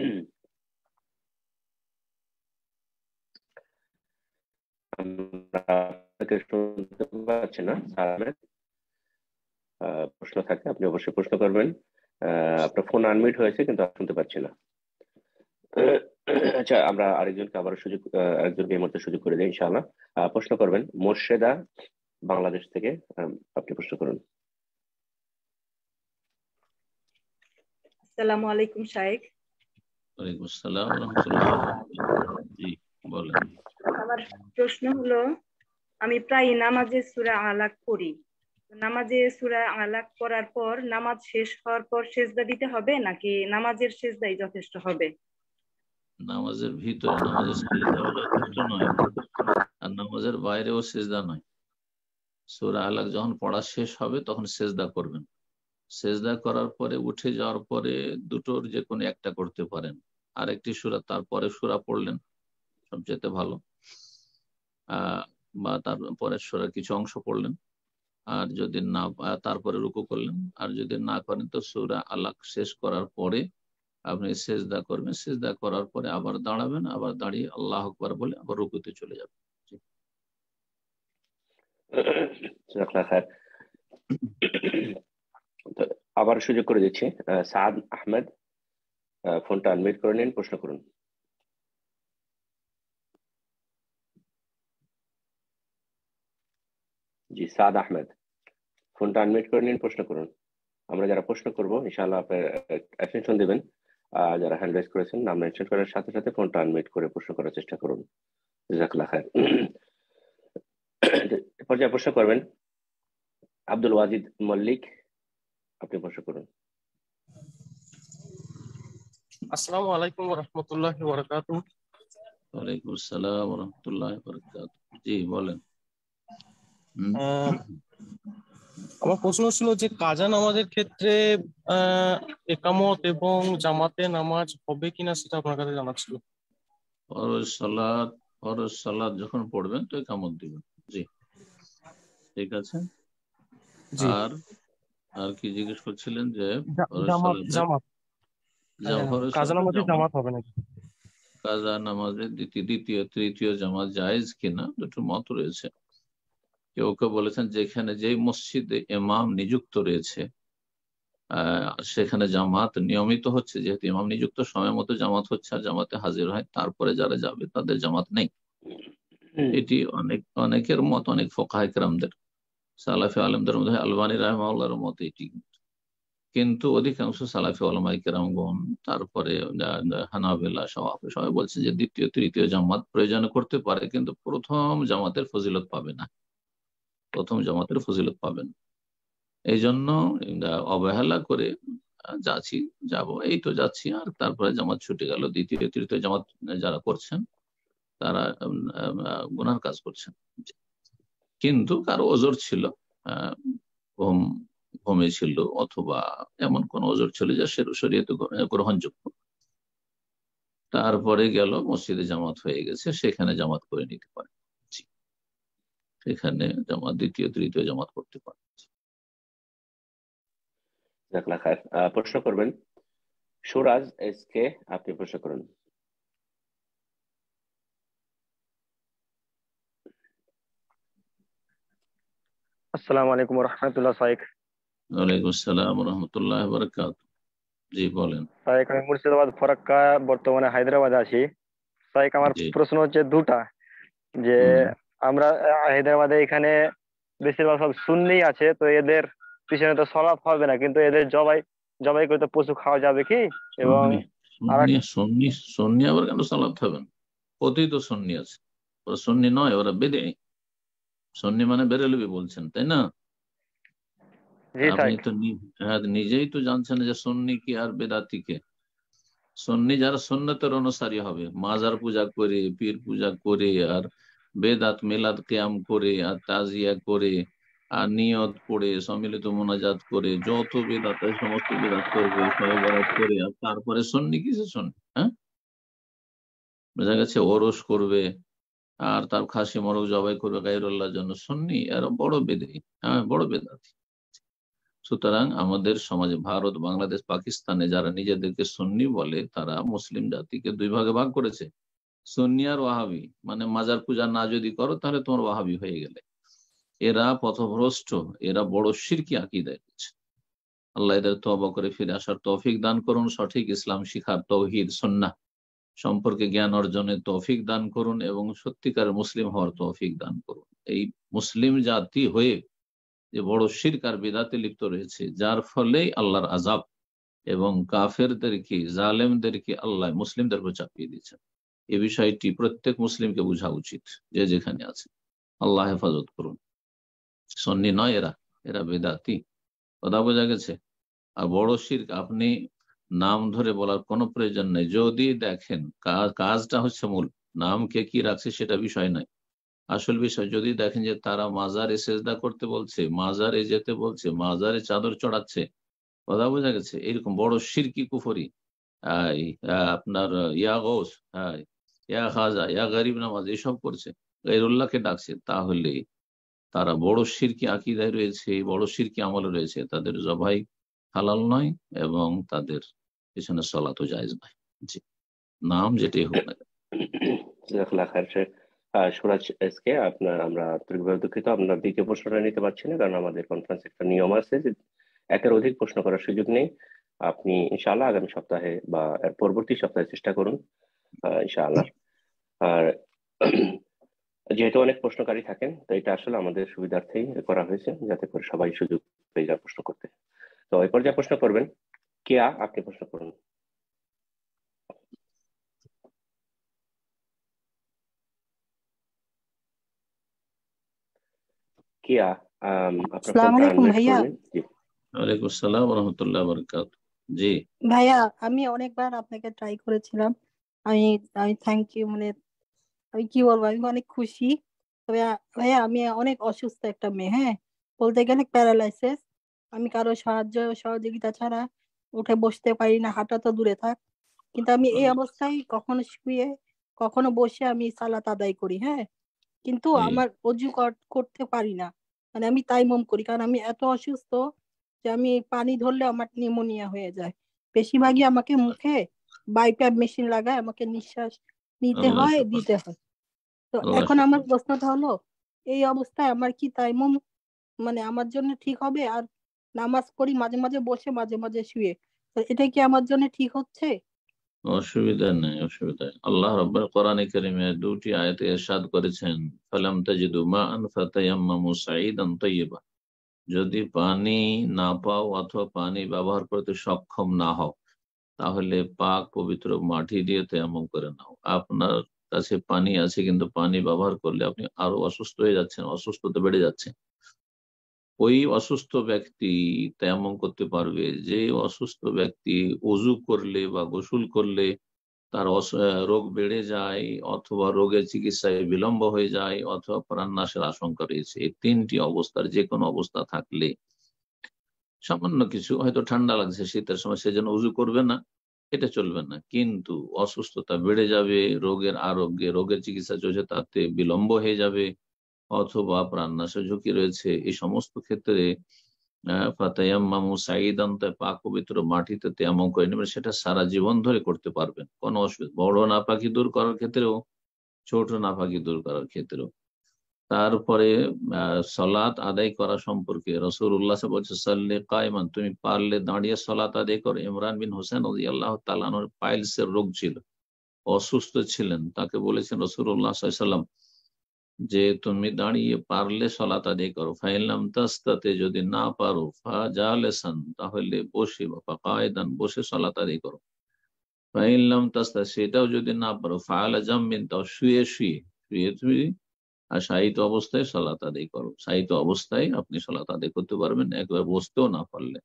[SPEAKER 3] থাকে আপনি অবশ্যই প্রশ্ন করবেন আপনার ফোন আনমিট হয়েছে কিন্তু শুনতে পাচ্ছি না আচ্ছা আমরা আরেকজনকে আবার সুযোগ আরেকজনকে এই সুযোগ করে দিই ইনশাআল্লাহ প্রশ্ন করবেন মোর্শেদা বাংলাদেশ থেকে আপনি প্রশ্ন করুন
[SPEAKER 5] আসসালামু আলাইকুম শাইখ
[SPEAKER 2] আমার
[SPEAKER 5] প্রশ্ন হলো আমি প্রায় নামাজে সূরা আলাপ করি নামাজে সূরা আলাক পড়ার পর নামাজ শেষ হওয়ার পর সেজদা দিতে হবে নাকি নামাজের সেজদাই
[SPEAKER 2] যথেষ্ট হবে
[SPEAKER 1] নামাজের ভিতরে নামাজের সেজদা নয় আর নামাজের বাইরেও সেজদা নয় সুরা আলাক যখন পড়া শেষ হবে তখন সেজদা করবেন সেজদা করার পরে উঠে যাওয়ার পরে দুটোর যে কোনো একটা করতে পারেন আর একটি সুরা তারপরে সুরা পড়লেন সবচেয়ে ভালো বা তারপরে সুরার কিছু অংশ পড়লেন আর যদি না তারপরে রুকু করলেন আর যদি না করেন তো সুরা আলাক শেষ করার পরে আপনি সেজদা করবেন সেজদা করার পরে আবার দাঁড়াবেন আবার দাঁড়িয়ে আল্লাহ আকবর বলে আবার রুকুতে চলে যাবেন
[SPEAKER 3] আবার সুযোগ করে দিচ্ছি সাদ আহমেদ ফোনটা আনমিউট করে নিন প্রশ্ন করুন জি সাদ আহমেদ ফোনটা আনমিউট করে নিন প্রশ্ন করুন আমরা যারা প্রশ্ন করব ইনশাআল্লাহ আপনার অ্যাটেনশন দেবেন যারা হ্যান্ড রাইজ করেছেন নাম মেনশন করার সাথে সাথে ফোনটা আনমিউট করে প্রশ্ন করার চেষ্টা করুন জাকলা খায় পর্যায়ে প্রশ্ন করবেন আব্দুল ওয়াজিদ মল্লিক আপনি প্রশ্ন করুন
[SPEAKER 1] আসসালামু আলাইকুম রহমতুল্লাহি বারাকাতু ওয়ালাইকুম আসসালাম রহমতুল্লাহি
[SPEAKER 3] বারাকাতু জি বলেন আমার প্রশ্ন ছিল যে কাজা নামাজের ক্ষেত্রে একামত এবং জামাতে নামাজ
[SPEAKER 2] হবে কিনা সেটা আপনার কাছে জানা ছিল
[SPEAKER 1] ফরজ সালাত ফরজ সালাত যখন পড়বেন তো একামত দিবেন জি ঠিক আছে আর আর কি জিজ্ঞেস করছিলেন যে
[SPEAKER 2] জামাত কাজা
[SPEAKER 1] নামাজে দ্বিতীয় তৃতীয় জামাত জায়েজ কিনা দুটো মত রয়েছে কেউ কেউ বলেছেন যেখানে যে মসজিদে এমাম নিযুক্ত রয়েছে সেখানে জামাত নিয়মিত হচ্ছে যেহেতু ইমাম নিযুক্ত সময় মতো জামাত হচ্ছে আর জামাতে হাজির হয় তারপরে যারা যাবে তাদের জামাত নেই এটি অনেক অনেকের মত অনেক ফোকাহ সালাফে আলমদের মধ্যে আলবানী রহমাল্লার মত এটি কিন্তু অধিকাংশ সালাফি আলমাই কেরামগণ তারপরে হানাবেলা সবাই সবাই বলছে যে দ্বিতীয় তৃতীয় জামাত প্রয়োজন করতে পারে কিন্তু প্রথম জামাতের ফজিলত পাবে না প্রথম জামাতের ফজিলত পাবে না এই জন্য অবহেলা করে যাচ্ছি যাব এই তো যাচ্ছি আর তারপরে জামাত ছুটে গেল দ্বিতীয় তৃতীয় জামাত যারা করছেন তারা গুনার কাজ করছেন কিন্তু কারো ওজোর ছিল হুম ঘুমে ছিল অথবা এমন কোন ওজোর ছিল যা সে শরীয়তে গ্রহণযোগ্য তারপরে গেল মসজিদে জামাত হয়ে গেছে সেখানে জামাত করে নিতে পারে
[SPEAKER 3] সেখানে জামাত দ্বিতীয় তৃতীয় জামাত করতে পারে প্রশ্ন করবেন সুরাজ এস কে আপনি প্রশ্ন করুন আসসালামু আলাইকুম রহমতুল্লাহ সাইক
[SPEAKER 1] ওয়ালাইকুম আসসালাম রহমতুল্লাহ বরকাত জি বলেন
[SPEAKER 4] সাইক আমি মুর্শিদাবাদ ফরাক্কা বর্তমানে হায়দ্রাবাদ আছি সাইক আমার প্রশ্ন হচ্ছে দুটা যে আমরা হায়দ্রাবাদে এখানে বেশিরভাগ সব শূন্যি আছে তো এদের পিছনে তো সলাপ হবে না কিন্তু এদের জবাই জবাই করে তো পশু খাওয়া যাবে কি
[SPEAKER 1] এবং সন্নি সন্নি আবার কেন সলাপ হবে না তো সন্নি আছে ওরা সন্নি নয় ওরা বেদে সন্নি মানে বেরেলবি বলছেন তাই না আপনি তো হ্যাঁ, নিজেই তো জানছেন যে সন্নি কি আর বেদাতি কে সন্নি যারা সন্ন্যতের অনুসারী হবে মাজার পূজা করে পীর পূজা করে আর বেদাত মেলাদ ক্যাম করে আর তাজিয়া করে আর নিয়ত পড়ে সম্মিলিত মোনাজাত করে যত বেদাত সমস্ত বেদাত করবে সবাইবারাত করে আর তারপরে সন্নি কিসে সন্নি হ্যাঁ বোঝা গেছে ওরস করবে আর তার খাসি মরক জবাই করবে গাইরুল্লাহর জন্য সন্নি আর বড় বেদে হ্যাঁ বড় বেদাতি সুতরাং আমাদের সমাজে ভারত বাংলাদেশ পাকিস্তানে যারা নিজেদেরকে সুন্নি বলে তারা মুসলিম জাতিকে দুই ভাগে ভাগ করেছে সুন্নি আর ওয়াহাবি মানে মাজার পূজা না যদি করো তাহলে তোমার ওয়াহাবি হয়ে গেলে এরা পথভ্রষ্ট এরা বড় সিরকি আঁকি রয়েছে আল্লাহ এদের তবা করে ফিরে আসার তৌফিক দান করুন সঠিক ইসলাম শিখার তৌহিদ সন্না সম্পর্কে জ্ঞান অর্জনের তৌফিক দান করুন এবং সত্যিকার মুসলিম হওয়ার তৌফিক দান করুন এই মুসলিম জাতি হয়ে যে বড় শির্ক আর বেদাতে লিপ্ত রয়েছে যার ফলে আল্লাহর আজাব এবং কাফেরদেরকে জালেমদেরকে আল্লাহ মুসলিমদের উপর চাপিয়ে দিয়েছেন এ বিষয়টি প্রত্যেক মুসলিমকে বোঝা উচিত যে যেখানে আছে আল্লাহ হেফাজত করুন সন্নি নয় এরা এরা বেদাতি কথা বোঝা গেছে আর বড় শির্ক আপনি নাম ধরে বলার কোনো প্রয়োজন নেই যদি দেখেন কাজটা হচ্ছে মূল নামকে কি রাখছে সেটা বিষয় নয় আসল বিষয় যদি দেখেন যে তারা মাজারে সেজদা করতে বলছে মাজারে যেতে বলছে মাজারে চাদর চড়াচ্ছে কথা বোঝা গেছে এরকম বড় সিরকি কুফরি আপনার ইয়া গৌস ইয়া খাজা ইয়া গরিব নামাজ এসব করছে গরুল্লাহকে ডাকছে তাহলে তারা বড় সিরকি আকিদায় রয়েছে বড় সিরকি আমলে রয়েছে তাদের জবাই হালাল নয় এবং তাদের পেছনে সলাতো জায়জ নয় জি নাম যেটাই হোক না
[SPEAKER 3] সুরাজ কে আপনার আমরা আন্তরিকভাবে দুঃখিত আপনার দ্বিতীয় প্রশ্নটা নিতে পারছি না কারণ আমাদের কনফারেন্স একটা নিয়ম আছে যে একের অধিক প্রশ্ন করার সুযোগ নেই আপনি ইনশাআল্লাহ আগামী সপ্তাহে বা এর পরবর্তী সপ্তাহে চেষ্টা করুন ইনশাআল্লাহ আর যেহেতু অনেক প্রশ্নকারী থাকেন তো এটা আসলে আমাদের সুবিধার্থেই করা হয়েছে যাতে করে সবাই সুযোগ পেয়ে যায় প্রশ্ন করতে তো এই পর্যায়ে প্রশ্ন করবেন কেয়া আপনি প্রশ্ন করুন কি জি
[SPEAKER 5] ভাইয়া আমি অনেকবার আপনাকে ট্রাই করেছিলাম আমি আমি থ্যাংক ইউ মানে আমি কি বলবো আমি অনেক খুশি তবে ভাইয়া আমি অনেক অসুস্থ একটা মেয়ে হ্যাঁ বলতে গেলে প্যারালাইসিস আমি কারো সাহায্য সহযোগিতা ছাড়া উঠে বসতে পারি না হাঁটা তো দূরে থাক কিন্তু আমি এই অবস্থায় কখনো শুয়ে কখনো বসে আমি সালাত আদায় করি হ্যাঁ কিন্তু আমার অজু করতে পারি না মানে আমি তাই মম করি কারণ আমি এত অসুস্থ যে আমি পানি ধরলে আমার নিমোনিয়া হয়ে যায় বেশিরভাগই আমাকে মুখে বাইপ্যাপ মেশিন লাগায় আমাকে নিঃশ্বাস নিতে হয় দিতে হয় তো এখন আচ্ছা। আমার প্রশ্নটা হলো এই অবস্থায় আমার কি তাই মম মানে আমার জন্য ঠিক হবে আর নামাজ পড়ি মাঝে মাঝে বসে মাঝে মাঝে শুয়ে তো এটা কি আমার জন্য ঠিক হচ্ছে
[SPEAKER 1] অসুবিধা নেই অসুবিধা আল্লাহ রব্বর কোরআন কারিমে দুটি আয়াতে ইরশাদ করেছেন ফালাম তাজিদু মা'আন ফাতায়াম্মামু সাঈদান তাইয়্যিবা যদি পানি না পাও অথবা পানি ব্যবহার করতে সক্ষম না হও তাহলে পাক পবিত্র মাটি দিয়ে তেমন করে নাও আপনার কাছে পানি আছে কিন্তু পানি ব্যবহার করলে আপনি আরো অসুস্থ হয়ে যাচ্ছেন অসুস্থতা বেড়ে যাচ্ছে ওই অসুস্থ ব্যক্তি তেমন করতে পারবে যে অসুস্থ ব্যক্তি অজু করলে বা গোসল করলে তার রোগ বেড়ে যায় অথবা রোগের চিকিৎসায় বিলম্ব হয়ে যায় অথবা প্রাণনাশের আশঙ্কা রয়েছে এই তিনটি অবস্থার যে কোনো অবস্থা থাকলে সামান্য কিছু হয়তো ঠান্ডা লাগছে শীতের সময় সেজন্য উজু করবে না এটা চলবে না কিন্তু অসুস্থতা বেড়ে যাবে রোগের আরোগ্যে রোগের চিকিৎসা চলছে তাতে বিলম্ব হয়ে যাবে অথবা প্রাণনাশে ঝুঁকি রয়েছে এই সমস্ত ক্ষেত্রে ফাতায়াম্মামু সাইদান্ত পাক পবিত্র মাটিতে তেয়ামম করে নেবেন সেটা সারা জীবন ধরে করতে পারবেন কোনো অসুবিধা বড় নাপাকি দূর করার ক্ষেত্রেও ছোট নাপাকি দূর করার ক্ষেত্রেও তারপরে সলাৎ আদায় করা সম্পর্কে রসুল উল্লাহ বলছে সাল্লে কায়মান তুমি পারলে দাঁড়িয়ে সলাৎ আদায় করো ইমরান বিন হোসেন আল্লাহ তালানোর পাইলসের রোগ ছিল অসুস্থ ছিলেন তাকে বলেছেন রসুর উল্লাহ সাল্লাম যে তুমি দাঁড়িয়ে পারলে সলাত আদায় করো ফাইলাম তাস্তাতে যদি না পারো ফা জালেসান তাহলে বসে বা ফাঁকায়দান বসে সলাত আদায় করো ফাইলাম তাস্তা সেটাও যদি না পারো ফায়লা জামিন তাও শুয়ে শুয়ে শুয়ে তুমি আর সাহিত অবস্থায় সলাত আদায় করো সাহিত অবস্থায় আপনি সলাত আদায় করতে পারবেন একবার বসতেও না পারলে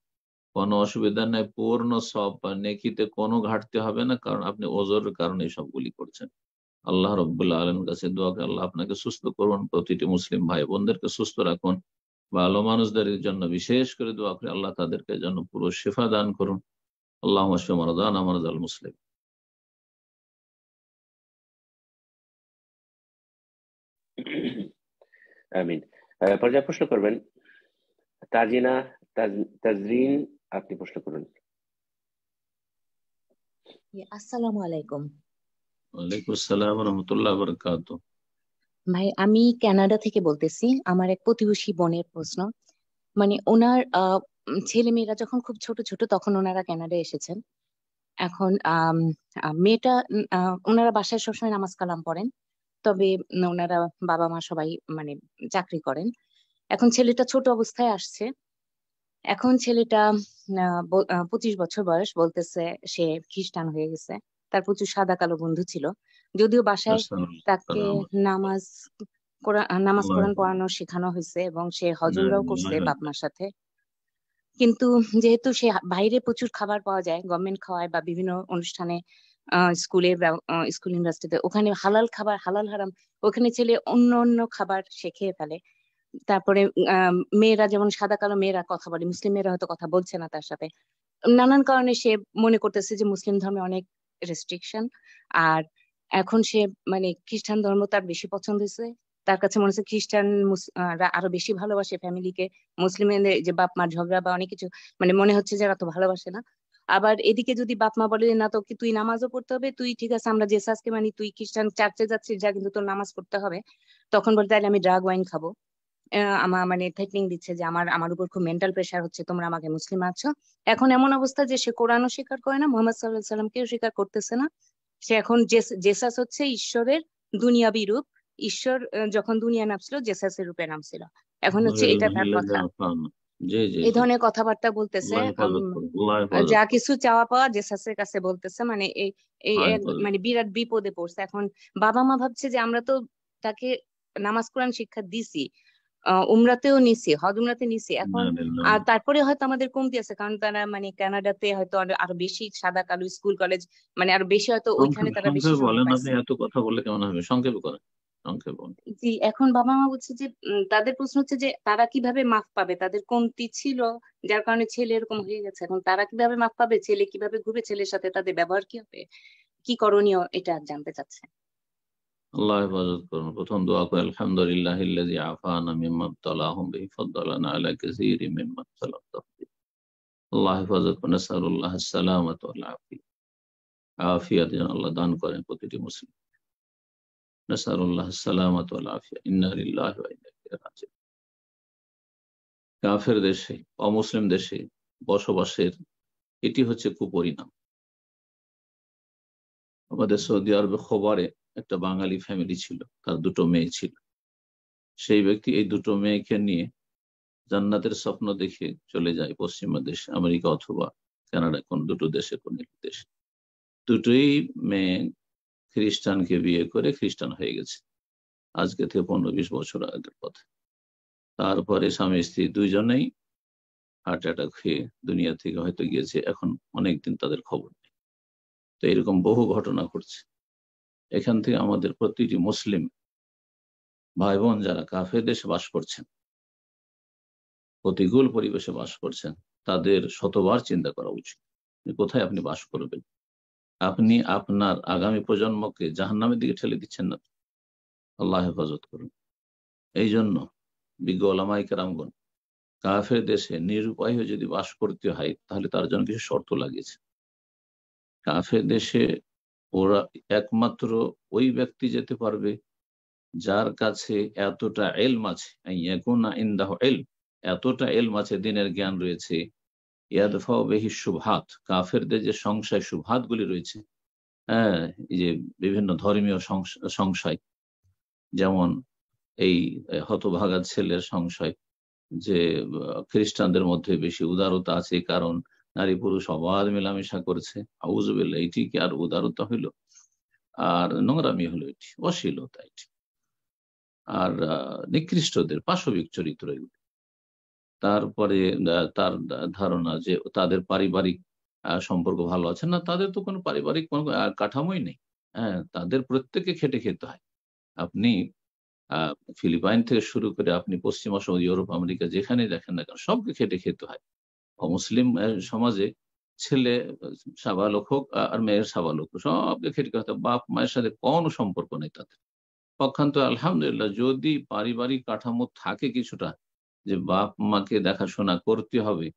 [SPEAKER 1] কোনো অসুবিধা নেই পূর্ণ সব বা নেকিতে কোনো ঘাটতি হবে না কারণ আপনি ওজোর কারণে সবগুলি করছেন আল্লাহ রব্বুল্লা আলম কাছে দোয়া করে আল্লাহ আপনাকে সুস্থ করুন প্রতিটি মুসলিম ভাই বোনদেরকে সুস্থ রাখুন ভালো মানুষদের জন্য বিশেষ করে দোয়া
[SPEAKER 2] করে আল্লাহ তাদেরকে যেন পুরো শেফা দান করুন আল্লাহ মরদান আমার আল মুসলিম আমিন প্রশ্ন করবেন তাজিনা
[SPEAKER 3] তাজরিন আপনি প্রশ্ন
[SPEAKER 6] আলাইকুম
[SPEAKER 1] ওয়ালাইকুম আসসালাম রহমতুল্লাহ বরকাত
[SPEAKER 6] ভাই আমি কানাডা থেকে বলতেছি আমার এক প্রতিবেশী বোনের প্রশ্ন মানে ওনার ছেলে মেয়েরা যখন খুব ছোট ছোট তখন ওনারা কানাডা এসেছেন এখন মেয়েটা ওনারা বাসায় সবসময় নামাজ কালাম পড়েন তবে ওনারা বাবা মা সবাই মানে চাকরি করেন এখন ছেলেটা ছোট অবস্থায় আসছে এখন ছেলেটা পঁচিশ বছর বয়স বলতেছে সে খ্রিস্টান হয়ে গেছে তার প্রচুর সাদা কালো বন্ধু ছিল যদিও বাসায় তাকে নামাজ নামাজ কোরআন পড়ানো শেখানো হয়েছে এবং সে হজমরাও করছে বাপমার সাথে কিন্তু যেহেতু সে বাইরে প্রচুর খাবার পাওয়া যায় গভর্নমেন্ট খাওয়ায় বা বিভিন্ন অনুষ্ঠানে স্কুলে স্কুল ইন্ডাস্ট্রিতে ওখানে হালাল খাবার হালাল হারাম ওখানে ছেলে অন্য অন্য খাবার সে খেয়ে ফেলে তারপরে মেয়েরা যেমন সাদা কালো মেয়েরা কথা বলে মুসলিম মেয়েরা হয়তো কথা বলছে না তার সাথে নানান কারণে সে মনে করতেছে যে মুসলিম ধর্মে অনেক রেস্ট্রিকশন আর এখন সে মানে খ্রিস্টান ধর্ম তার বেশি পছন্দ হয়েছে তার কাছে মনে হচ্ছে খ্রিস্টান আরো বেশি ভালোবাসে ফ্যামিলিকে মুসলিমদের যে বাপ মার ঝগড়া বা অনেক কিছু মানে মনে হচ্ছে যারা তো ভালোবাসে না আবার এদিকে যদি বাপ মা বলে না কি তুই নামাজও পড়তে হবে তুই ঠিক আছে আমরা জেসাসকে মানি তুই খ্রিস্টান চার্চে যাচ্ছিস যা কিন্তু তোর নামাজ পড়তে হবে তখন বলতে তাহলে আমি ড্রাগ ওয়াইন খাবো আমার মানে থ্রেটনিং দিচ্ছে যে আমার আমার উপর খুব মেন্টাল প্রেশার হচ্ছে তোমরা আমাকে মুসলিম আছো এখন এমন অবস্থা যে সে কোরআনও স্বীকার করে না মোহাম্মদ সাল্লাহ সাল্লামকেও স্বীকার করতেছে না সে এখন জেসাস হচ্ছে ঈশ্বরের দুনিয়াবি রূপ ঈশ্বর যখন দুনিয়া নামছিল জেসাসের রূপে নামছিল
[SPEAKER 2] এখন হচ্ছে এটা তার কথা এ ধরনের
[SPEAKER 6] কথাবার্তা বলতেছে যা কিছু চাওয়া পাওয়া জেসাসের কাছে বলতেছে মানে এই মানে বিরাট বিপদে পড়ছে এখন বাবা মা ভাবছে যে আমরা তো তাকে নামাজ কোরআন শিক্ষা দিছি উমরাতেও নিছি হজ উমরাতে নিছি এখন আর তারপরে হয়তো আমাদের কমতি আছে কারণ তারা মানে কানাডাতে হয়তো আরো বেশি সাদা কালো স্কুল কলেজ মানে আরো বেশি হয়তো ওইখানে তারা বেশি বলেন আপনি
[SPEAKER 1] এত কথা বললে কেমন হবে সংক্ষেপে করেন
[SPEAKER 6] জি এখন বাবা মা বলছে যে তাদের প্রশ্ন হচ্ছে যে তারা কিভাবে মাফ পাবে তাদের কমতি ছিল যার কারণে ছেলে এরকম হয়ে গেছে এখন তারা কিভাবে মাফ পাবে ছেলে কিভাবে ঘুরে ছেলের সাথে তাদের ব্যবহার কি হবে কি করণীয় এটা জানতে চাচ্ছে
[SPEAKER 1] আল্লাহ হেফাজত করুন প্রথম দোয়া করে আলহামদুলিল্লাহ ইল্লাযী আফানা মিম্মা তালাহুম বিহি ফাদদালানা আলা কাসীরি
[SPEAKER 2] আল্লাহ হেফাজত করুন আফিয়া আফিয়াত যেন আল্লাহ দান করেন প্রতিটি মুসলিম নাসআলুল্লাহ আসসালামাত ওয়াল আফিয়া ইন্না লিল্লাহি ওয়া ইন্না ইলাইহি রাজিউন কাফের দেশে অমুসলিম দেশে বসবাসের এটি হচ্ছে কুপরিণাম
[SPEAKER 1] আমাদের সৌদি আরবে খোবারে একটা বাঙালি ফ্যামিলি ছিল তার দুটো মেয়ে ছিল সেই ব্যক্তি এই দুটো মেয়েকে নিয়ে জান্নাতের স্বপ্ন দেখে চলে যায় পশ্চিমা দেশ আমেরিকা অথবা কানাডা কোন দুটো দেশে কোন এক দেশে দুটোই মেয়ে খ্রিস্টানকে বিয়ে করে খ্রিস্টান হয়ে গেছে আজকে থেকে পনেরো বিশ বছর আগের পথে তারপরে স্বামী স্ত্রী দুইজনেই হার্ট অ্যাটাক হয়ে দুনিয়া থেকে হয়তো গিয়েছে এখন অনেকদিন তাদের খবর তো এরকম বহু ঘটনা ঘটছে এখান থেকে আমাদের প্রতিটি মুসলিম ভাই বোন যারা কাফে দেশে বাস করছেন প্রতিকূল পরিবেশে বাস করছেন তাদের শতবার চিন্তা করা উচিত কোথায় আপনি বাস করবেন আপনি আপনার আগামী প্রজন্মকে জাহান নামের দিকে ঠেলে দিচ্ছেন না আল্লাহ হেফাজত করুন এই জন্য বিজ্ঞ ওলামাই কেরামগণ কাফের দেশে নিরুপায় যদি বাস করতে হয় তাহলে তার জন্য কিছু শর্ত লাগিয়েছে কাফের দেশে ওরা একমাত্র ওই ব্যক্তি যেতে পারবে যার কাছে এতটা এলম আছে ইন্দাহ এল এতটা এলম আছে দিনের জ্ঞান রয়েছে ইয়াদফাও বেহি সুভাত কাফেরদের যে সংশয় সুভাতগুলি রয়েছে হ্যাঁ যে বিভিন্ন ধর্মীয় সংশয় যেমন এই হতভাগা ছেলের সংশয় যে খ্রিস্টানদের মধ্যে বেশি উদারতা আছে কারণ নারী পুরুষ অবাধ মেলামেশা করছে হাউজবেল্লা এটি কি আর উদারতা হইল আর নোংরামি হলো এটি অশ্লীলতা এটি আর নিকৃষ্টদের পাশবিক চরিত্র এগুলি তারপরে তার ধারণা যে তাদের পারিবারিক সম্পর্ক ভালো আছে না তাদের তো কোনো পারিবারিক কোনো কাঠামোই নেই হ্যাঁ তাদের প্রত্যেকে খেটে খেতে হয় আপনি ফিলিপাইন থেকে শুরু করে আপনি পশ্চিমা ইউরোপ আমেরিকা যেখানে দেখেন না কেন সবকে খেটে খেতে হয় মুসলিম সমাজে ছেলে সাবালক হোক আর মেয়ের সাবালক হোক সবকে খিটকা হতো বাপ মায়ের সাথে কোনো সম্পর্ক নেই তাদের পক্ষান্ত আলহামদুলিল্লাহ যদি পারিবারিক কাঠামো থাকে কিছুটা যে বাপ মাকে দেখাশোনা করতে হবে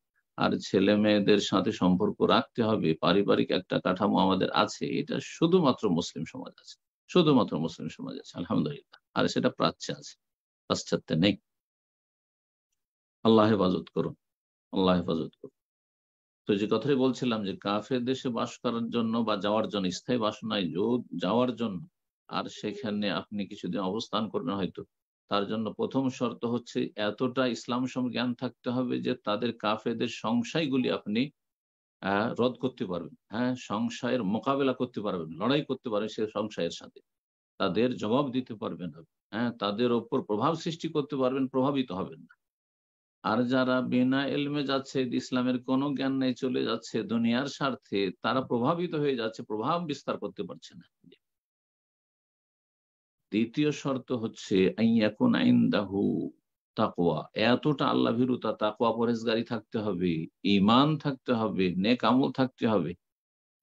[SPEAKER 1] আর ছেলে মেয়েদের সাথে সম্পর্ক রাখতে হবে পারিবারিক একটা কাঠামো আমাদের আছে এটা শুধুমাত্র মুসলিম সমাজ আছে শুধুমাত্র মুসলিম সমাজ আছে আলহামদুলিল্লাহ
[SPEAKER 2] আর সেটা প্রাচ্য আছে পাশ্চাত্যে নেই আল্লাহ হেফাজত করুন আল্লাহ
[SPEAKER 1] হেফাজত করুন তো যে কথাই বলছিলাম যে কাফের দেশে বাস করার জন্য বা যাওয়ার জন্য স্থায়ী বাসনায় যাওয়ার জন্য আর সেখানে আপনি কিছুদিন অবস্থান করবেন হয়তো তার জন্য প্রথম শর্ত হচ্ছে এতটা ইসলাম জ্ঞান থাকতে হবে যে তাদের কাফেদের সংশয়গুলি আপনি রদ করতে পারবেন হ্যাঁ সংশয়ের মোকাবেলা করতে পারবেন লড়াই করতে পারবেন সে সংশয়ের সাথে তাদের জবাব দিতে পারবেন হ্যাঁ তাদের ওপর প্রভাব সৃষ্টি করতে পারবেন প্রভাবিত হবেন না আর যারা বিনা এলমে যাচ্ছে ইসলামের কোনো জ্ঞান নেই চলে যাচ্ছে দুনিয়ার স্বার্থে তারা প্রভাবিত হয়ে যাচ্ছে প্রভাব বিস্তার করতে পারছে না দ্বিতীয় শর্ত হচ্ছে তাকোয়া এতটা আল্লাহ ভীরুতা তাকোয়া পরেজগারি থাকতে হবে ইমান থাকতে হবে নেক আমল থাকতে হবে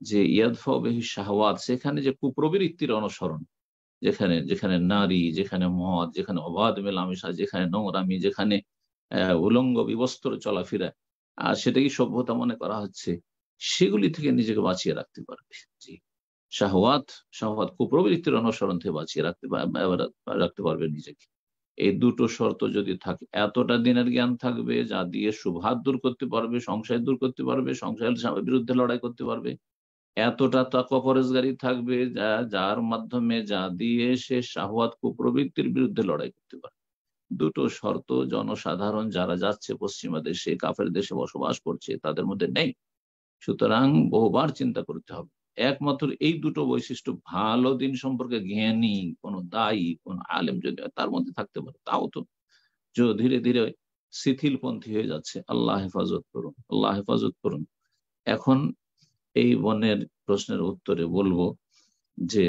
[SPEAKER 1] যে ইয়াদফি শাহওয়াত সেখানে যে কুপ্রবৃত্তির অনুসরণ যেখানে যেখানে নারী যেখানে মদ যেখানে অবাধ মেলামেশা যেখানে নোংরামি যেখানে উলঙ্গ বিবস্ত্র চলাফেরা আর সেটাকে সভ্যতা মনে করা হচ্ছে সেগুলি থেকে নিজেকে বাঁচিয়ে রাখতে পারবে জি শাহওয়াত শাহওয়াত কুপ্রবৃত্তির অনুসরণ থেকে বাঁচিয়ে রাখতে রাখতে পারবে নিজেকে এই দুটো শর্ত যদি থাকে এতটা দিনের জ্ঞান থাকবে যা দিয়ে সুভাত দূর করতে পারবে সংশয় দূর করতে পারবে সংশয়ের বিরুদ্ধে লড়াই করতে পারবে এতটা তাকওয়া পরেজগারি থাকবে যা যার মাধ্যমে যা দিয়ে সে শাহওয়াত কুপ্রবৃত্তির বিরুদ্ধে লড়াই করতে পারবে দুটো শর্ত জনসাধারণ যারা যাচ্ছে পশ্চিমা দেশে কাফের দেশে বসবাস করছে তাদের মধ্যে নেই সুতরাং বহুবার চিন্তা করতে হবে একমাত্র এই দুটো বৈশিষ্ট্য ভালো দিন সম্পর্কে জ্ঞানী কোন দায়ী কোন আলেম যদি তার মধ্যে থাকতে পারে তাও তো যে ধীরে ধীরে শিথিলপন্থী হয়ে যাচ্ছে আল্লাহ হেফাজত করুন আল্লাহ হেফাজত করুন এখন এই বনের প্রশ্নের উত্তরে বলবো যে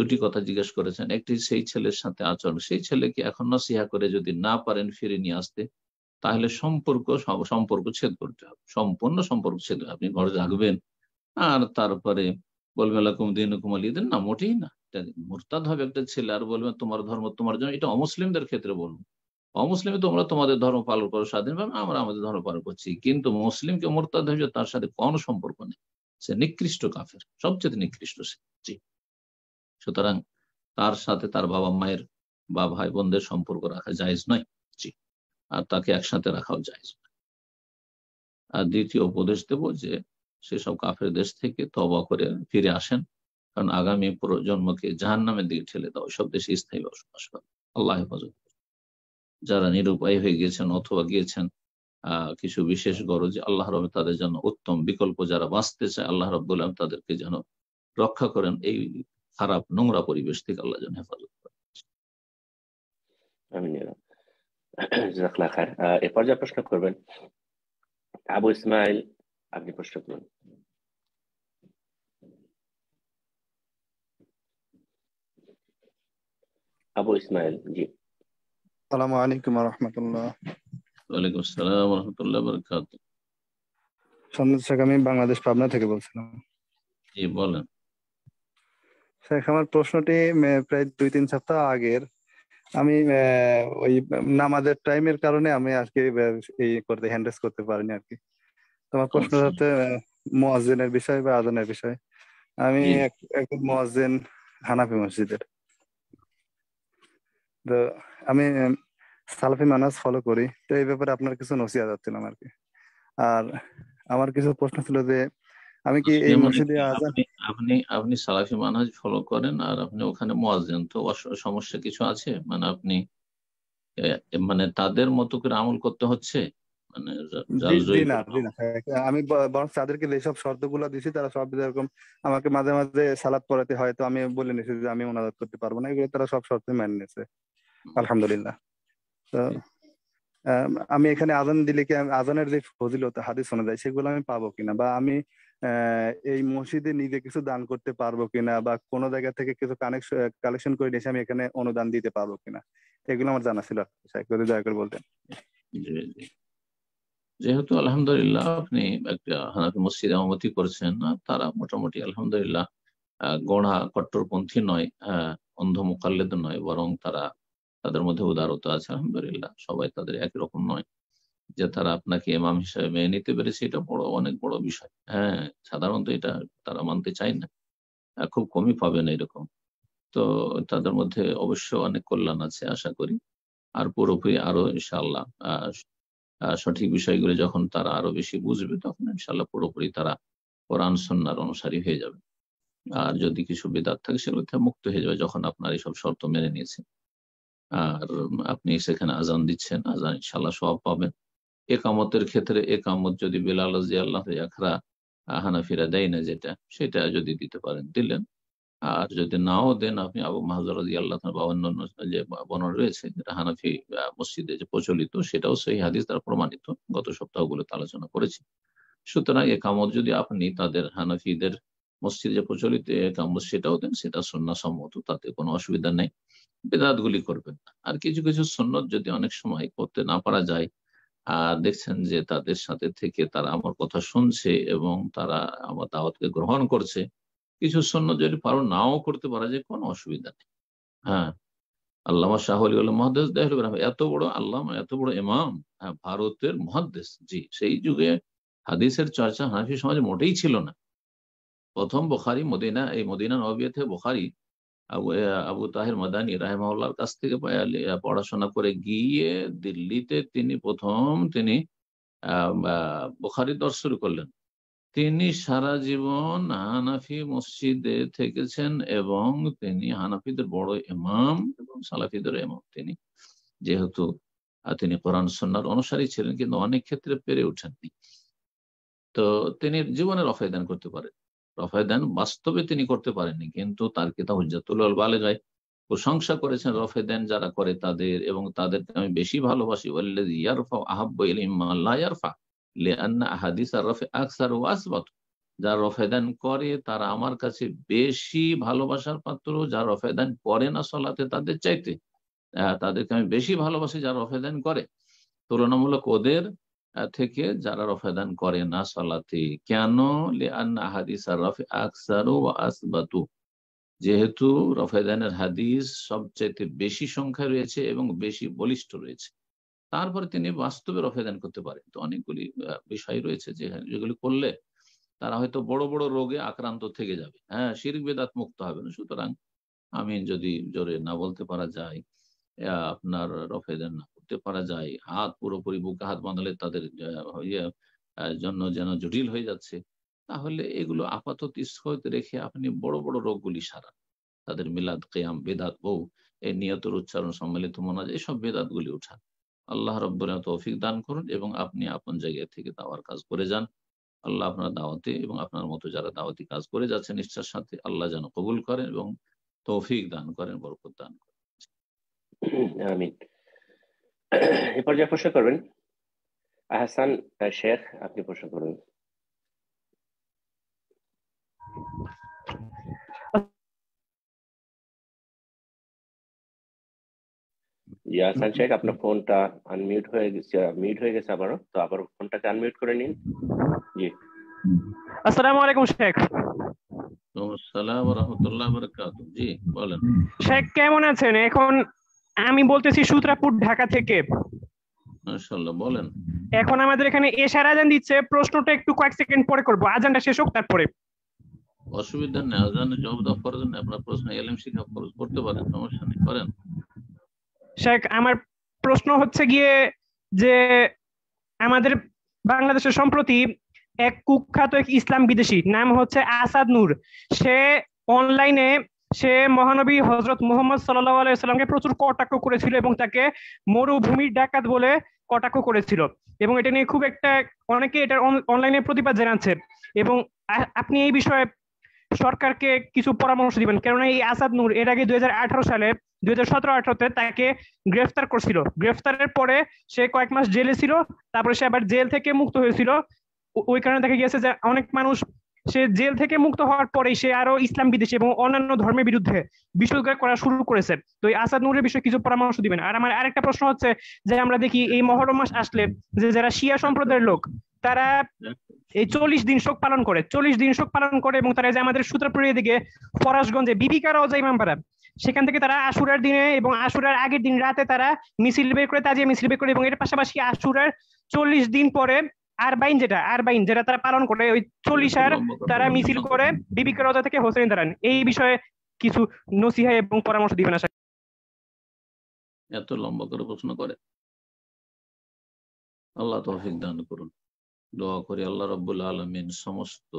[SPEAKER 1] দুটি কথা জিজ্ঞেস করেছেন একটি সেই ছেলের সাথে আচরণ সেই ছেলেকে এখন নসিহা করে যদি না পারেন ফিরে নিয়ে আসতে তাহলে সম্পর্ক সম্পর্ক ছেদ করতে হবে সম্পূর্ণ সম্পর্ক ছেদ আপনি ঘরে থাকবেন আর তারপরে বলবেন দিন কুমালি দিন না মোটেই না মোরতাদ হবে একটা ছেলে আর বলবেন তোমার ধর্ম তোমার জন্য এটা অমুসলিমদের ক্ষেত্রে বলবো অমুসলিমে তোমরা তোমাদের ধর্ম পালন করো স্বাধীনভাবে আমরা আমাদের ধর্ম পালন করছি কিন্তু মুসলিমকে মোরতাদ হয়ে তার সাথে কোনো সম্পর্ক নেই সে নিকৃষ্ট কাফের সবচেয়ে নিকৃষ্ট সে জি সুতরাং তার সাথে তার বাবা মায়ের বা ভাই বোনদের সম্পর্ক রাখা যায়জ নয় জি আর তাকে একসাথে রাখাও যায়জ নয় আর দ্বিতীয় উপদেশ দেব যে সেসব কাফের দেশ থেকে তবা করে ফিরে আসেন কারণ আগামী প্রজন্মকে জাহান নামের দিকে ঠেলে দাও সব দেশে স্থায়ী বসবাস করে আল্লাহ হেফাজত যারা নিরুপায় হয়ে গিয়েছেন অথবা গিয়েছেন কিছু বিশেষ গরজ আল্লাহ রব তাদের জন্য উত্তম বিকল্প যারা বাঁচতে চায় আল্লাহ রব তাদেরকে যেন রক্ষা করেন এই খারাপ নোংরা পরিবেশ থেকে আল্লাহ যেন হেফাজত করে
[SPEAKER 3] এরপর যা প্রশ্ন করবেন আবু ইসমাইল আপনি প্রশ্ন করুন আবু ইসমাইল জি
[SPEAKER 7] সালামু আলাইকুম রহমতুল্লাহ
[SPEAKER 3] ওয়ালাইকুম সালাম রহমতুল্লাহ বরকাত
[SPEAKER 7] সন্দেশ আমি বাংলাদেশ পাবনা থেকে বলছিলাম জি বলেন শেখ আমার প্রশ্নটি প্রায় দুই তিন সপ্তাহ আগের আমি ওই নামাজের টাইমের কারণে আমি আজকে এই করতে হ্যান্ডেস করতে পারিনি আর কি তোমার প্রশ্ন আচ্ছা। হচ্ছে মোয়াজিনের বিষয় বা আজানের বিষয় আমি একজন মোয়াজিন হানাফি মসজিদের তো আমি সালাফি মানাজ ফলো করি তো এই ব্যাপারে আপনার কিছু নসিয়া যাচ্ছিলাম আর কি আর আমার কিছু প্রশ্ন ছিল যে আমি কি এই মসজিদে আজান
[SPEAKER 2] আপনি
[SPEAKER 1] আপনি সালাফি মানহাজ ফলো করেন আর আপনি ওখানে মুয়াজ্জিন তো সমস্যা কিছু আছে মানে আপনি মানে তাদের মতো করে আমল করতে হচ্ছে মানে
[SPEAKER 7] আমি বরং তাদেরকে যেসব শর্তগুলো দিছি তারা সব এরকম আমাকে মাঝে মাঝে সালাদ পড়াতে হয় তো আমি বলে নিছি যে আমি ওনাদাত করতে পারবো না এগুলো তারা সব শর্ত মেনে নিয়েছে আলহামদুলিল্লাহ তো আমি এখানে আজান দিলে কি আজানের যে ফজিলত হাদিস শোনা যায় সেগুলো আমি পাবো কিনা বা আমি এই মসজিদে নিজে কিছু দান করতে পারবো কিনা বা কোনো জায়গা থেকে কিছু কানেকশন কালেকশন করে এসে আমি এখানে অনুদান দিতে পারবো কিনা এগুলো আমার জানা ছিল যদি দয়া করে বলতেন
[SPEAKER 2] যেহেতু
[SPEAKER 1] আলহামদুলিল্লাহ আপনি একটা হানাফি মসজিদ আমামতি করেছেন তারা মোটামুটি আলহামদুলিল্লাহ গোড়া কট্টরপন্থী নয় অন্ধ মোকাল্লেদ নয় বরং তারা তাদের মধ্যে উদারতা আছে আলহামদুলিল্লাহ সবাই তাদের একই রকম নয় যে তারা আপনাকে এমাম হিসাবে মেনে নিতে পেরেছে এটা বড় অনেক বড় বিষয় হ্যাঁ সাধারণত এটা তারা মানতে চায় না খুব কমই পাবেন এরকম তো তাদের মধ্যে অবশ্য অনেক কল্যাণ আছে আশা করি আর পুরোপুরি আরো ইনশাল্লাহ সঠিক বিষয়গুলো যখন তারা আরো বেশি বুঝবে তখন ইনশাল্লাহ পুরোপুরি তারা কোরআন সন্ন্যার অনুসারী হয়ে যাবে আর যদি কিছু বেদাত থাকে সেগুলো থেকে মুক্ত হয়ে যাবে যখন আপনার এইসব শর্ত মেনে নিয়েছে আর আপনি সেখানে আজান দিচ্ছেন আজান ইনশাল্লাহ সব পাবেন একামতের ক্ষেত্রে একামত যদি বেলাল রাজি আল্লাহ আখরা হানাফিরা দেয় না যেটা সেটা যদি দিতে পারেন দিলেন আর যদি নাও দেন আপনি আবু মাহাজর আল্লাহ বা অন্যান্য যে বনর রয়েছে যেটা হানাফি মসজিদে যে প্রচলিত সেটাও সেই হাদিস তারা প্রমাণিত গত সপ্তাহগুলোতে আলোচনা করেছি সুতরাং একামত যদি আপনি তাদের হানাফিদের মসজিদে যে প্রচলিত একামত সেটাও দেন সেটা সন্না সম্মত তাতে কোনো অসুবিধা নেই গুলি করবেন আর কিছু কিছু সন্ন্যত যদি অনেক সময় করতে না পারা যায় আর দেখছেন যে তাদের সাথে থেকে তারা আমার কথা শুনছে এবং তারা আমার দাওয়াতকে গ্রহণ করছে কিছু সৈন্য যদি পারো নাও করতে পারা যে কোনো অসুবিধা নেই হ্যাঁ আল্লামা শাহ আলী আল্লাহ মহাদেশ দেহল এত বড় আল্লাহ এত বড় ইমাম হ্যাঁ ভারতের মহাদেশ জি সেই যুগে হাদিসের চর্চা হানাফি সমাজে মোটেই ছিল না প্রথম বখারি মদিনা এই মদিনা নবিয়াতে বখারি আবু তাহের মাদানী রাহেমাউল্লার কাছ থেকে পড়াশোনা করে গিয়ে দিল্লিতে তিনি প্রথম তিনি বুখারি দর শুরু করলেন তিনি সারা জীবন হানাফি মসজিদে থেকেছেন এবং তিনি হানাফিদের বড় ইমাম এবং সালাফিদের ইমাম তিনি যেহেতু তিনি কোরআন সন্ন্যার অনুসারী ছিলেন কিন্তু অনেক ক্ষেত্রে পেরে ওঠেননি তো তিনি জীবনের অফায়দান করতে পারেন রফায় দেন বাস্তবে তিনি করতে পারেননি কিন্তু তার কিতাব হজ্জাতুল বালে যায় প্রশংসা করেছেন রফে দেন যারা করে তাদের এবং তাদেরকে আমি বেশি ভালোবাসি যার রফেদান করে তারা আমার কাছে বেশি ভালোবাসার পাত্র যার রফেদান করে না সলাতে তাদের চাইতে তাদেরকে আমি বেশি ভালোবাসি যার রফেদান করে তুলনামূলক ওদের থেকে যারা রফেদান করে না সালাতে কেন যেহেতু রফাদানের হাদিস সবচাইতে বেশি সংখ্যা রয়েছে এবং বেশি বলিষ্ঠ রয়েছে তারপরে তিনি বাস্তবে রফেদান করতে পারেন তো অনেকগুলি বিষয় রয়েছে যেগুলি করলে তারা হয়তো বড় বড় রোগে আক্রান্ত থেকে যাবে হ্যাঁ শিরিক বেদাত মুক্ত হবে না সুতরাং আমি যদি জোরে না বলতে পারা যায় আপনার রফেদান না করতে পারা যায় হাত পুরোপুরি বুকে হাত বাঁধালে তাদের ইয়ে, জন্য যেন জটিল হয়ে যাচ্ছে তাহলে এগুলো আপাতত স্থগিত রেখে আপনি বড় বড় রোগগুলি সারান তাদের মিলাদ কেয়াম বেদাত বউ এই নিয়তর উচ্চারণ সম্মিলিত মনাজ এসব বেদাত গুলি উঠান আল্লাহ রব্বরা তৌফিক দান করুন এবং আপনি আপন জায়গা থেকে দাওয়ার কাজ করে যান আল্লাহ আপনার দাওয়াতে এবং আপনার মতো যারা দাওয়াতি কাজ করে যাচ্ছে নিষ্ঠার সাথে আল্লাহ যেন কবুল করেন এবং তৌফিক দান করেন বরকত দান করেন
[SPEAKER 3] আমিন এ পর্যায়ে প্রশ্ন করবেন আহসান শেখ
[SPEAKER 2] আপনি প্রশ্ন করুন
[SPEAKER 3] ইয়াসান শেখ আপনার ফোনটা আনমিউট হয়ে গেছে মিউট হয়ে গেছে আবারও তো আবার ফোনটাকে আনমিউট করে নিন জি
[SPEAKER 8] আসসালামু আলাইকুম শেখ
[SPEAKER 1] আসসালাম ওয়া রাহমাতুল্লাহি জি বলেন
[SPEAKER 8] শেখ কেমন আছেন এখন আমি বলতেছি সূত্রাপুর ঢাকা থেকে বলেন এখন আমাদের এখানে এশার আজান দিচ্ছে প্রশ্নটা একটু কয়েক সেকেন্ড পরে করব আজানটা শেষ হোক তারপরে
[SPEAKER 1] অসুবিধা নেই আজানে জবাব দেওয়া ফরজ না আপনার প্রশ্ন এলএম শিক্ষা ফরজ করতে পারেন সমস্যা নেই করেন
[SPEAKER 8] শেখ আমার প্রশ্ন হচ্ছে গিয়ে যে আমাদের বাংলাদেশের সম্প্রতি এক কুখ্যাত এক ইসলাম বিদেশি নাম হচ্ছে আসাদ নূর সে অনলাইনে সে মহানবী হজরত মোহাম্মদ সাল্লাহ আলাইসাল্লামকে প্রচুর কটাক্ষ করেছিল এবং তাকে মরুভূমির ডাকাত বলে কটাক্ষ করেছিল এবং এটা নিয়ে খুব একটা অনেকে এটার অনলাইনে প্রতিবাদ জানাচ্ছে এবং আপনি এই বিষয়ে সরকারকে কিছু পরামর্শ দিবেন কেননা এই আসাদ নূর এর আগে দুই সালে দুই হাজার সতেরো আঠারোতে তাকে গ্রেফতার করছিল গ্রেফতারের পরে সে কয়েক মাস জেলে ছিল তারপরে সে আবার জেল থেকে মুক্ত হয়েছিল ওই কারণে দেখা গিয়েছে যে অনেক মানুষ সে জেল থেকে মুক্ত হওয়ার পরেই সে আরো ইসলাম বিদেশে এবং অন্যান্য ধর্মের বিরুদ্ধে বিষোদ্গার করা শুরু করেছে তো এই আসাদ নূরের বিষয়ে কিছু পরামর্শ দিবেন আর আমার আরেকটা প্রশ্ন হচ্ছে যে আমরা দেখি এই মহরম মাস আসলে যে যারা শিয়া সম্প্রদায়ের লোক তারা এই চল্লিশ দিন শোক পালন করে চল্লিশ দিন শোক পালন করে এবং তারা যে আমাদের সুতরপুরের দিকে ফরাসগঞ্জে বিবিকা রওজা ইমামপাড়া সেখান থেকে তারা আশুরার দিনে এবং আশুরার আগের দিন রাতে তারা মিছিল বের করে তাজিয়া মিছিল বের করে এবং এর পাশাপাশি আশুরার চল্লিশ দিন পরে আরবাইন যেটা আরবাইন যেটা তারা পালন করে ওই চল্লিশার তারা মিছিল করে বিবি রাজা থেকে হোসেন দাঁড়ান এই বিষয়ে কিছু নসিহা এবং পরামর্শ দিবেন আশা
[SPEAKER 2] এত লম্বা করে প্রশ্ন করে আল্লাহ তৌফিক দান করুন
[SPEAKER 1] দোয়া করি আল্লাহ রব্বুল আলমিন সমস্ত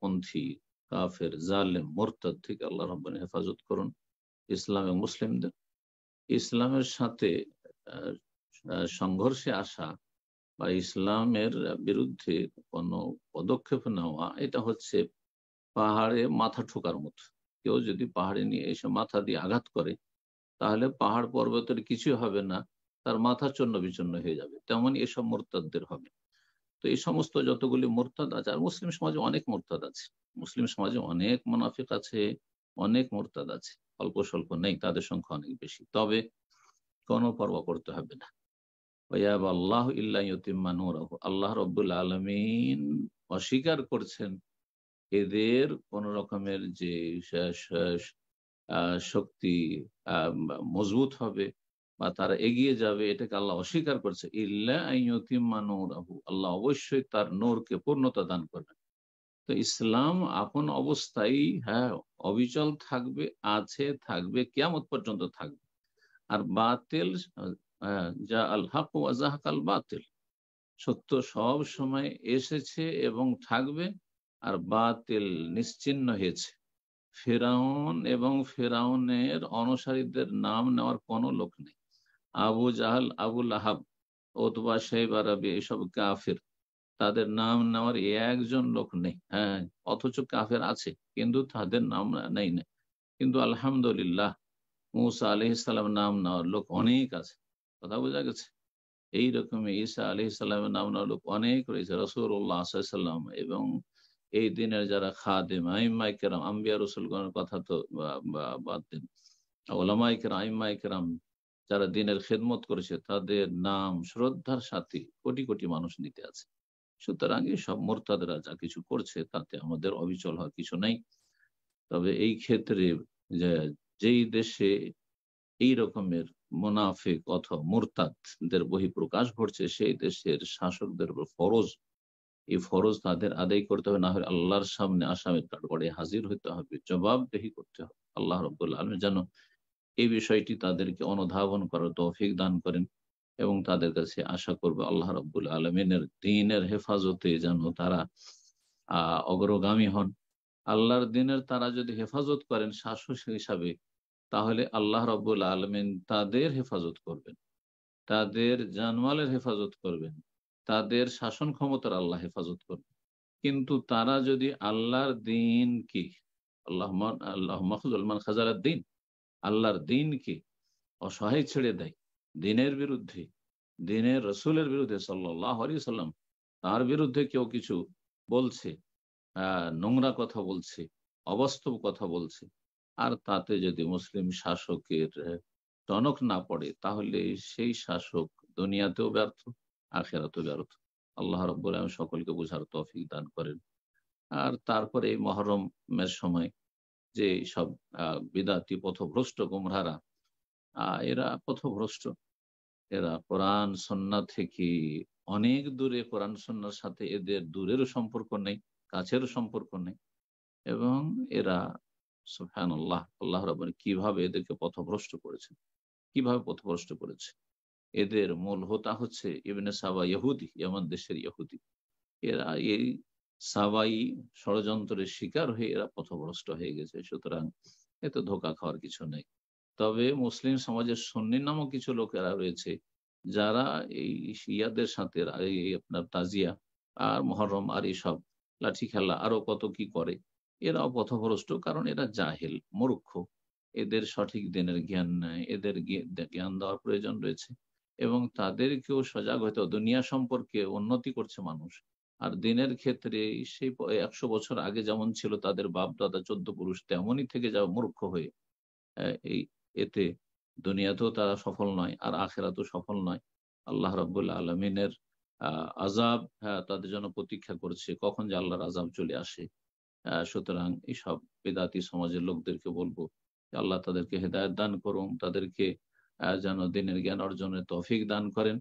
[SPEAKER 1] পন্থী কাফের জালেম মোরতাদ থেকে আল্লাহ রব্বান হেফাজত করুন ইসলাম এবং মুসলিমদের ইসলামের সাথে সংঘর্ষে আসা বা ইসলামের বিরুদ্ধে কোনো পদক্ষেপ নেওয়া এটা হচ্ছে পাহাড়ে মাথা ঠোকার মতো কেউ যদি পাহাড়ে নিয়ে এসে মাথা দিয়ে আঘাত করে তাহলে পাহাড় পর্বতের কিছু হবে না তার মাথা চন্ন বিচন্ন হয়ে যাবে তেমন এসব মোরতাদদের হবে তো এই সমস্ত যতগুলি মোরতাদ আছে আর মুসলিম সমাজে অনেক মোরতাদ আছে মুসলিম সমাজে অনেক মুনাফিক আছে অনেক মোরতাদ আছে অল্প স্বল্প নেই তাদের সংখ্যা অনেক বেশি তবে কোনো পর্ব করতে হবে না ওয়াব আল্লাহ ইতিমানুরাহু আল্লাহ রব্বুল আলমিন অস্বীকার করছেন এদের কোন রকমের যে শক্তি মজবুত হবে বা তারা এগিয়ে যাবে এটাকে আল্লাহ অস্বীকার করছে ইল্লাহু আল্লাহ অবশ্যই তার নোরকে পূর্ণতা দান করবেন তো ইসলাম আপন অবস্থায় হ্যাঁ অবিচল থাকবে আছে থাকবে কেমত পর্যন্ত থাকবে আর বাতেল হ্যাঁ, যা আল হাক ও আজাহাক আল বাতিল সত্য সব সময় এসেছে এবং থাকবে আর বাতিল নিশ্চিন্ন হয়েছে ফেরাউন এবং ফেরাউনের অনুসারীদের নাম নেওয়ার কোনো লোক নেই আবু জাহাল আবুল আহাব ওতবা সাহেব আরবি এইসব কাফের তাদের নাম নেওয়ার একজন লোক নেই হ্যাঁ অথচ কাফের আছে কিন্তু তাদের নাম নেই না কিন্তু আলহামদুলিল্লাহ মুসা আলহিসাল্লাম নাম নেওয়ার লোক অনেক আছে কথা বোঝা গেছে এইরকম ঈসা আলি ইসলামের নাম নালুক লোক অনেক রয়েছে রসুল্লাহ সাল্লাম এবং এই দিনের যারা খাদেম আইমাইকেরাম আম্বিয়া রসুলগণের কথা তো বাদ দিন ওলামাই আইমাইকেরাম যারা দিনের খেদমত করেছে তাদের নাম শ্রদ্ধার সাথে কোটি কোটি মানুষ নিতে আছে সুতরাং এই সব মোরতাদরা যা কিছু করছে তাতে আমাদের অবিচল হওয়ার কিছু নেই তবে এই ক্ষেত্রে যেই দেশে এই রকমের মোনাফিক অথবা মোরতাদদের বহিঃপ্রকাশ ঘটছে সেই দেশের শাসকদের উপর ফরজ এই ফরজ তাদের আদায় করতে হবে না হলে আল্লাহর সামনে আসামের কাঠগড়ে হাজির হতে হবে জবাবদেহি করতে হবে আল্লাহ রব্দুল্লাহ আলম যেন এই বিষয়টি তাদেরকে অনুধাবন করার তৌফিক দান করেন এবং তাদের কাছে আশা করবে আল্লাহ রব্বুল আলমিনের দিনের হেফাজতে যেন তারা আহ অগ্রগামী হন আল্লাহর দিনের তারা যদি হেফাজত করেন শাসক হিসাবে তাহলে আল্লাহ রব্বুল আলমিন তাদের হেফাজত করবেন তাদের জানওয়ালের হেফাজত করবেন তাদের শাসন ক্ষমতার আল্লাহ হেফাজত করবেন কিন্তু তারা যদি আল্লাহর দিনকে আল্লাহ আল্লাহ মাহজুলমান খাজারার দিন আল্লাহর দিন কি অসহায় ছেড়ে দেয় দিনের বিরুদ্ধে দিনের রসুলের বিরুদ্ধে সাল্লাহ আলী সাল্লাম তার বিরুদ্ধে কেউ কিছু বলছে আহ নোংরা কথা বলছে অবাস্তব কথা বলছে আর তাতে যদি মুসলিম শাসকের টনক না পড়ে তাহলে সেই শাসক দুনিয়াতেও ব্যর্থ আখেরাতেও ব্যর্থ আল্লাহ রব্বুল আলম সকলকে বোঝার তফিক দান করেন আর তারপরে এই মহরমের সময় যে সব বিদাতি পথভ্রষ্ট গুমরারা এরা পথভ্রষ্ট এরা কোরআন সন্না থেকে অনেক দূরে কোরআন সন্ন্যার সাথে এদের দূরেরও সম্পর্ক নেই কাছেরও সম্পর্ক নেই এবং এরা সোফান আল্লাহ আল্লাহ রবানি কিভাবে এদেরকে পথভ্রষ্ট করেছে কিভাবে পথভ্রষ্ট করেছে এদের মূল হোতা হচ্ছে ইবনে সাবা ইহুদি ইয়ামান দেশের ইহুদি এরা এই সাবাই ষড়যন্ত্রের শিকার হয়ে এরা পথভ্রষ্ট হয়ে গেছে সুতরাং তো ধোকা খাওয়ার কিছু নেই তবে মুসলিম সমাজের সন্নি নামক কিছু লোকেরা রয়েছে যারা এই শিয়াদের সাথে এই আপনার তাজিয়া আর মহরম আর এইসব লাঠি খেলা আরো কত কি করে এরা অপথভ্রষ্ট কারণ এরা জাহেল মূর্খ এদের সঠিক দিনের জ্ঞান নেয় এদের জ্ঞান দেওয়ার প্রয়োজন রয়েছে এবং তাদেরকেও সজাগ হতে দুনিয়া সম্পর্কে উন্নতি করছে মানুষ আর দিনের ক্ষেত্রে সেই একশো বছর আগে যেমন ছিল তাদের বাপ দাদা চোদ্দ পুরুষ তেমনই থেকে যাওয়া মূর্খ হয়ে এই এতে দুনিয়াতেও তারা সফল নয় আর আখেরাতেও সফল নয় আল্লাহ রবুল্লা আলমিনের আহ আজাব হ্যাঁ তাদের জন্য প্রতীক্ষা করছে কখন যে আল্লাহর আজাব চলে আসে সুতরাং এইসব বেদাতি সমাজের লোকদেরকে বলবো আল্লাহ তাদেরকে হেদায়ত দান করুন তাদেরকে যেন দিনের জ্ঞান অর্জনের তফিক দান করেন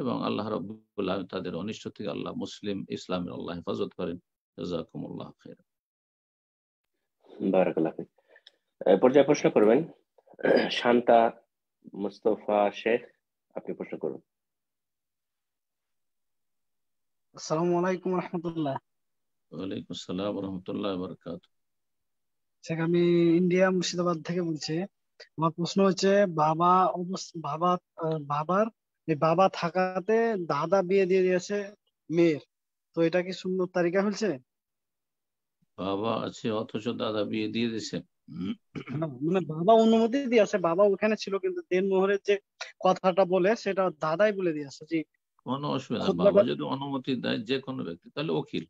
[SPEAKER 1] এবং আল্লাহ রবাহ তাদের অনিষ্ট থেকে আল্লাহ
[SPEAKER 3] মুসলিম ইসলামের আল্লাহ হেফাজত করেন জাজাকুমুল্লাহ খের পর্যায়ে প্রশ্ন করবেন শান্তা মুস্তফা শেখ আপনি প্রশ্ন করুন
[SPEAKER 4] আসসালামু আলাইকুম রহমতুল্লাহ
[SPEAKER 1] ওয়ালাইকুম আসসালাম রহমতুল্লাহ বরকাত
[SPEAKER 4] স্যার আমি ইন্ডিয়া মুর্শিদাবাদ থেকে বলছি আমার প্রশ্ন হচ্ছে বাবা বাবা বাবার বাবা থাকাতে দাদা বিয়ে দিয়ে দিয়েছে মেয়ের তো এটা কি সুন্দর তালিকা হয়েছে
[SPEAKER 1] বাবা আছে অথচ দাদা বিয়ে দিয়ে দিছে
[SPEAKER 4] মানে বাবা অনুমতি দিয়েছে বাবা ওখানে ছিল কিন্তু দেন মোহরের যে কথাটা বলে সেটা দাদাই বলে দিয়েছে জি
[SPEAKER 1] কোনো অসুবিধা বাবা যদি অনুমতি দেয় যে কোনো ব্যক্তি তাহলে উকিল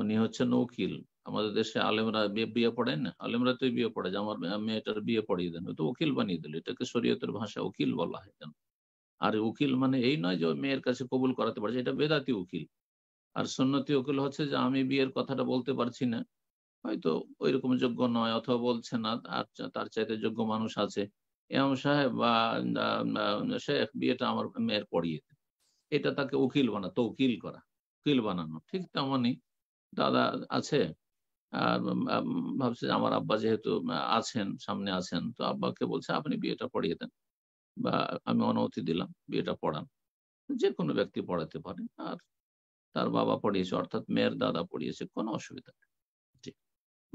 [SPEAKER 1] উনি হচ্ছেন উকিল আমাদের দেশে আলেমরা বিয়ে পড়ে না আলেমরা তো বিয়ে যে আমার মেয়েটার বিয়ে পড়িয়ে দেন তো উকিল বানিয়ে দিল এটাকে শরীয়তের ভাষা উকিল বলা হয় কেন আর উকিল মানে এই নয় যে মেয়ের কাছে কবুল করাতে পারছে এটা বেদাতি উকিল আর সন্ন্যতি উকিল হচ্ছে যে আমি বিয়ের কথাটা বলতে পারছি না হয়তো ওই রকম যোগ্য নয় অথবা বলছে না আর তার চাইতে যোগ্য মানুষ আছে এম সাহেব বা শেখ বিয়েটা আমার মেয়ের পড়িয়ে দেন এটা তাকে উকিল বানা তো উকিল করা উকিল বানানো ঠিক তেমনই দাদা আছে আর ভাবছে আমার আব্বা যেহেতু আছেন সামনে আছেন তো আব্বাকে বলছে আপনি বিয়েটা পড়িয়ে দেন বা আমি অনুমতি দিলাম বিয়েটা পড়ান যে কোনো ব্যক্তি পড়াতে পারে আর তার বাবা পড়িয়েছে অর্থাৎ মেয়ের দাদা পড়িয়েছে কোনো অসুবিধা নেই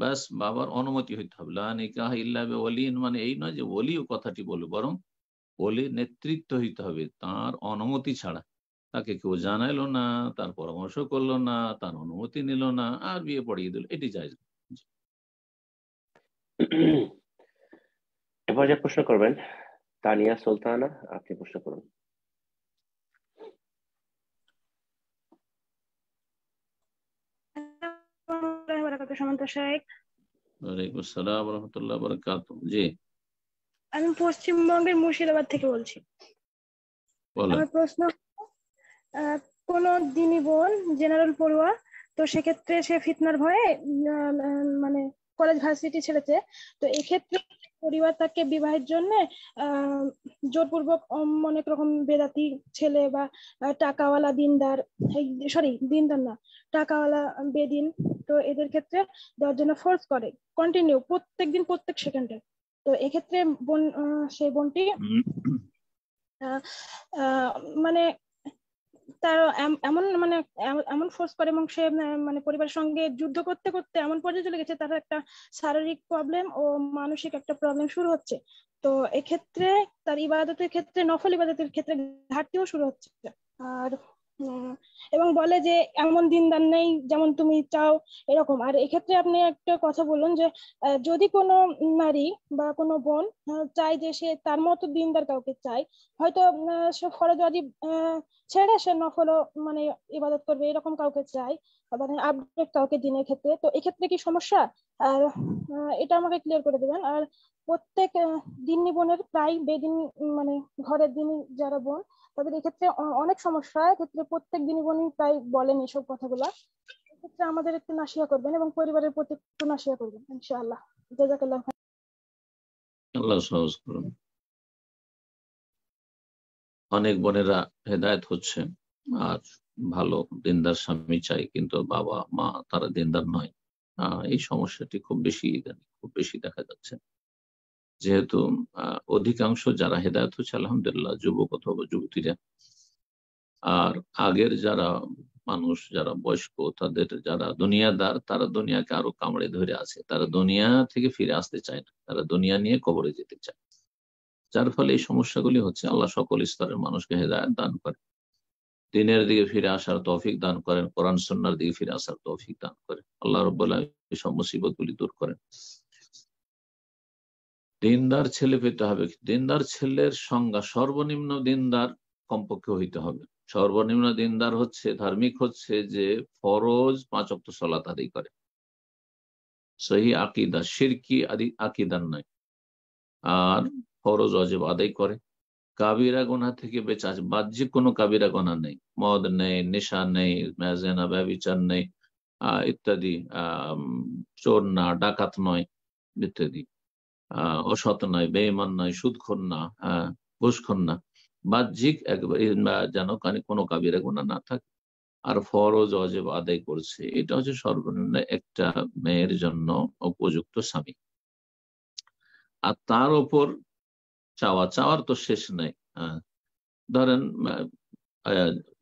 [SPEAKER 1] ব্যাস বাবার অনুমতি হইতে হবে নিকাহ ইল্লা ওলিন মানে এই নয় যে ওলিও কথাটি বলবে বরং ওলি নেতৃত্ব হইতে হবে তার অনুমতি ছাড়া তাকে কেউ জানাইলো না তার পরামর্শ করলো না তার অনুমতি নিল না আর বিয়ে পড়িয়ে দিল এটি চাই
[SPEAKER 3] এবার যা প্রশ্ন করবেন তানিয়া সুলতানা আপনি প্রশ্ন করুন
[SPEAKER 9] আমি পশ্চিমবঙ্গের মুর্শিদাবাদ থেকে বলছি আমার প্রশ্ন কোনো দিনই বোন জেনারেল পড়ুয়া তো সেক্ষেত্রে সে ফিতনার ভয়ে মানে কলেজ ভার্সিটি ছেড়েছে তো এক্ষেত্রে পরিবার তাকে বিবাহের জন্য জোরপূর্বক অনেক রকম বেদাতি ছেলে বা টাকাওয়ালা দিনদার সরি দিনদার না টাকাওয়ালা বেদিন তো এদের ক্ষেত্রে দেওয়ার জন্য ফোর্স করে কন্টিনিউ প্রত্যেক দিন প্রত্যেক সেকেন্ডে তো এক্ষেত্রে বোন সেই বোনটি মানে তার এমন মানে এমন ফোর্স করে এবং সে মানে পরিবারের সঙ্গে যুদ্ধ করতে করতে এমন পর্যায়ে চলে গেছে তার একটা শারীরিক প্রবলেম ও মানসিক একটা প্রবলেম শুরু হচ্ছে তো এক্ষেত্রে তার ইবাদতের ক্ষেত্রে নফল ইবাদতের ক্ষেত্রে ঘাটতিও শুরু হচ্ছে আর হ্যাঁ, এবং বলে যে এমন দিনদার নেই যেমন তুমি চাও এরকম আর এক্ষেত্রে আপনি একটা কথা বলুন যে যদি কোনো নারী বা কোনো বোন চায় যে সে তার মতো দিনদার কাউকে চায় হয়তো সে ফরজ আদি ছেড়ে সে নফলও মানে ইবাদত করবে এরকম কাউকে চায় মানে আপডেট কাউকে দিনের ক্ষেত্রে তো এক্ষেত্রে কি সমস্যা আর এটা আমাকে ক্লিয়ার করে দেবেন আর প্রত্যেক দিন বোনের প্রায় বেদিন মানে ঘরের দিন যারা বোন তাদের এক্ষেত্রে অনেক সমস্যা এক্ষেত্রে প্রত্যেক দিনই বোনই প্রায় বলেন এসব কথাগুলা এক্ষেত্রে আমাদের একটু নাসিয়া করবেন এবং পরিবারের প্রতি একটু নাসিয়া করবেন ইনশাআল্লাহ জাজাকাল্লাহ
[SPEAKER 2] আল্লাহ সহজ করুন অনেক বোনেরা হেদায়ত হচ্ছে আর ভালো দিনদার
[SPEAKER 1] স্বামী চাই কিন্তু বাবা মা তারা দিনদার নয় এই সমস্যাটি খুব বেশি খুব বেশি দেখা যাচ্ছে যেহেতু অধিকাংশ যারা হেদায়ত হচ্ছে আলহামদুলিল্লাহ যুবক অথবা যুবতীরা আর আগের যারা মানুষ যারা বয়স্ক তাদের যারা দুনিয়াদার তারা দুনিয়াকে আরো কামড়ে ধরে আছে তারা দুনিয়া থেকে ফিরে আসতে চায় না তারা দুনিয়া নিয়ে কবরে যেতে চায় যার ফলে এই সমস্যাগুলি হচ্ছে আল্লাহ সকল স্তরের মানুষকে হেদায়ত দান করে দিনের দিকে ফিরে আসার তৌফিক দান করেন কোরআন সন্ন্যার দিকে ফিরে আসার তৌফিক দান করেন আল্লাহ রব্বুল্লাহ সব মুসিবত গুলি দূর করেন দিনদার ছেলে পেতে হবে দিনদার ছেলের সংজ্ঞা সর্বনিম্ন দিনদার কমপক্ষে হইতে হবে সর্বনিম্ন দিনদার হচ্ছে ধার্মিক হচ্ছে যে ফরজ পাঁচ অক্ট সলাত আদি করে সহি আকিদা সিরকি আদি আকিদার নয় আর ফরজ অজেব আদায় করে কাবিরা গোনা থেকে বেঁচে আছে বাহ্যিক কোনো কাবিরা গোনা নেই মদ নেই নেশা নেই মেজেনা ব্যবিচার নেই ইত্যাদি আহ চোর না ডাকাত নয় ইত্যাদি অসৎ নয় বেঈমান নয় সুদখোর না ঘুষখোর না বাহ্যিক একবার যেন কোনো কাবিরা গুণা না থাকে আর ফরজ অজেব আদায় করছে এটা হচ্ছে সর্বনিম্ন একটা মেয়ের জন্য উপযুক্ত স্বামী আর তার ওপর চাওয়া চাওয়ার তো শেষ নেই ধরেন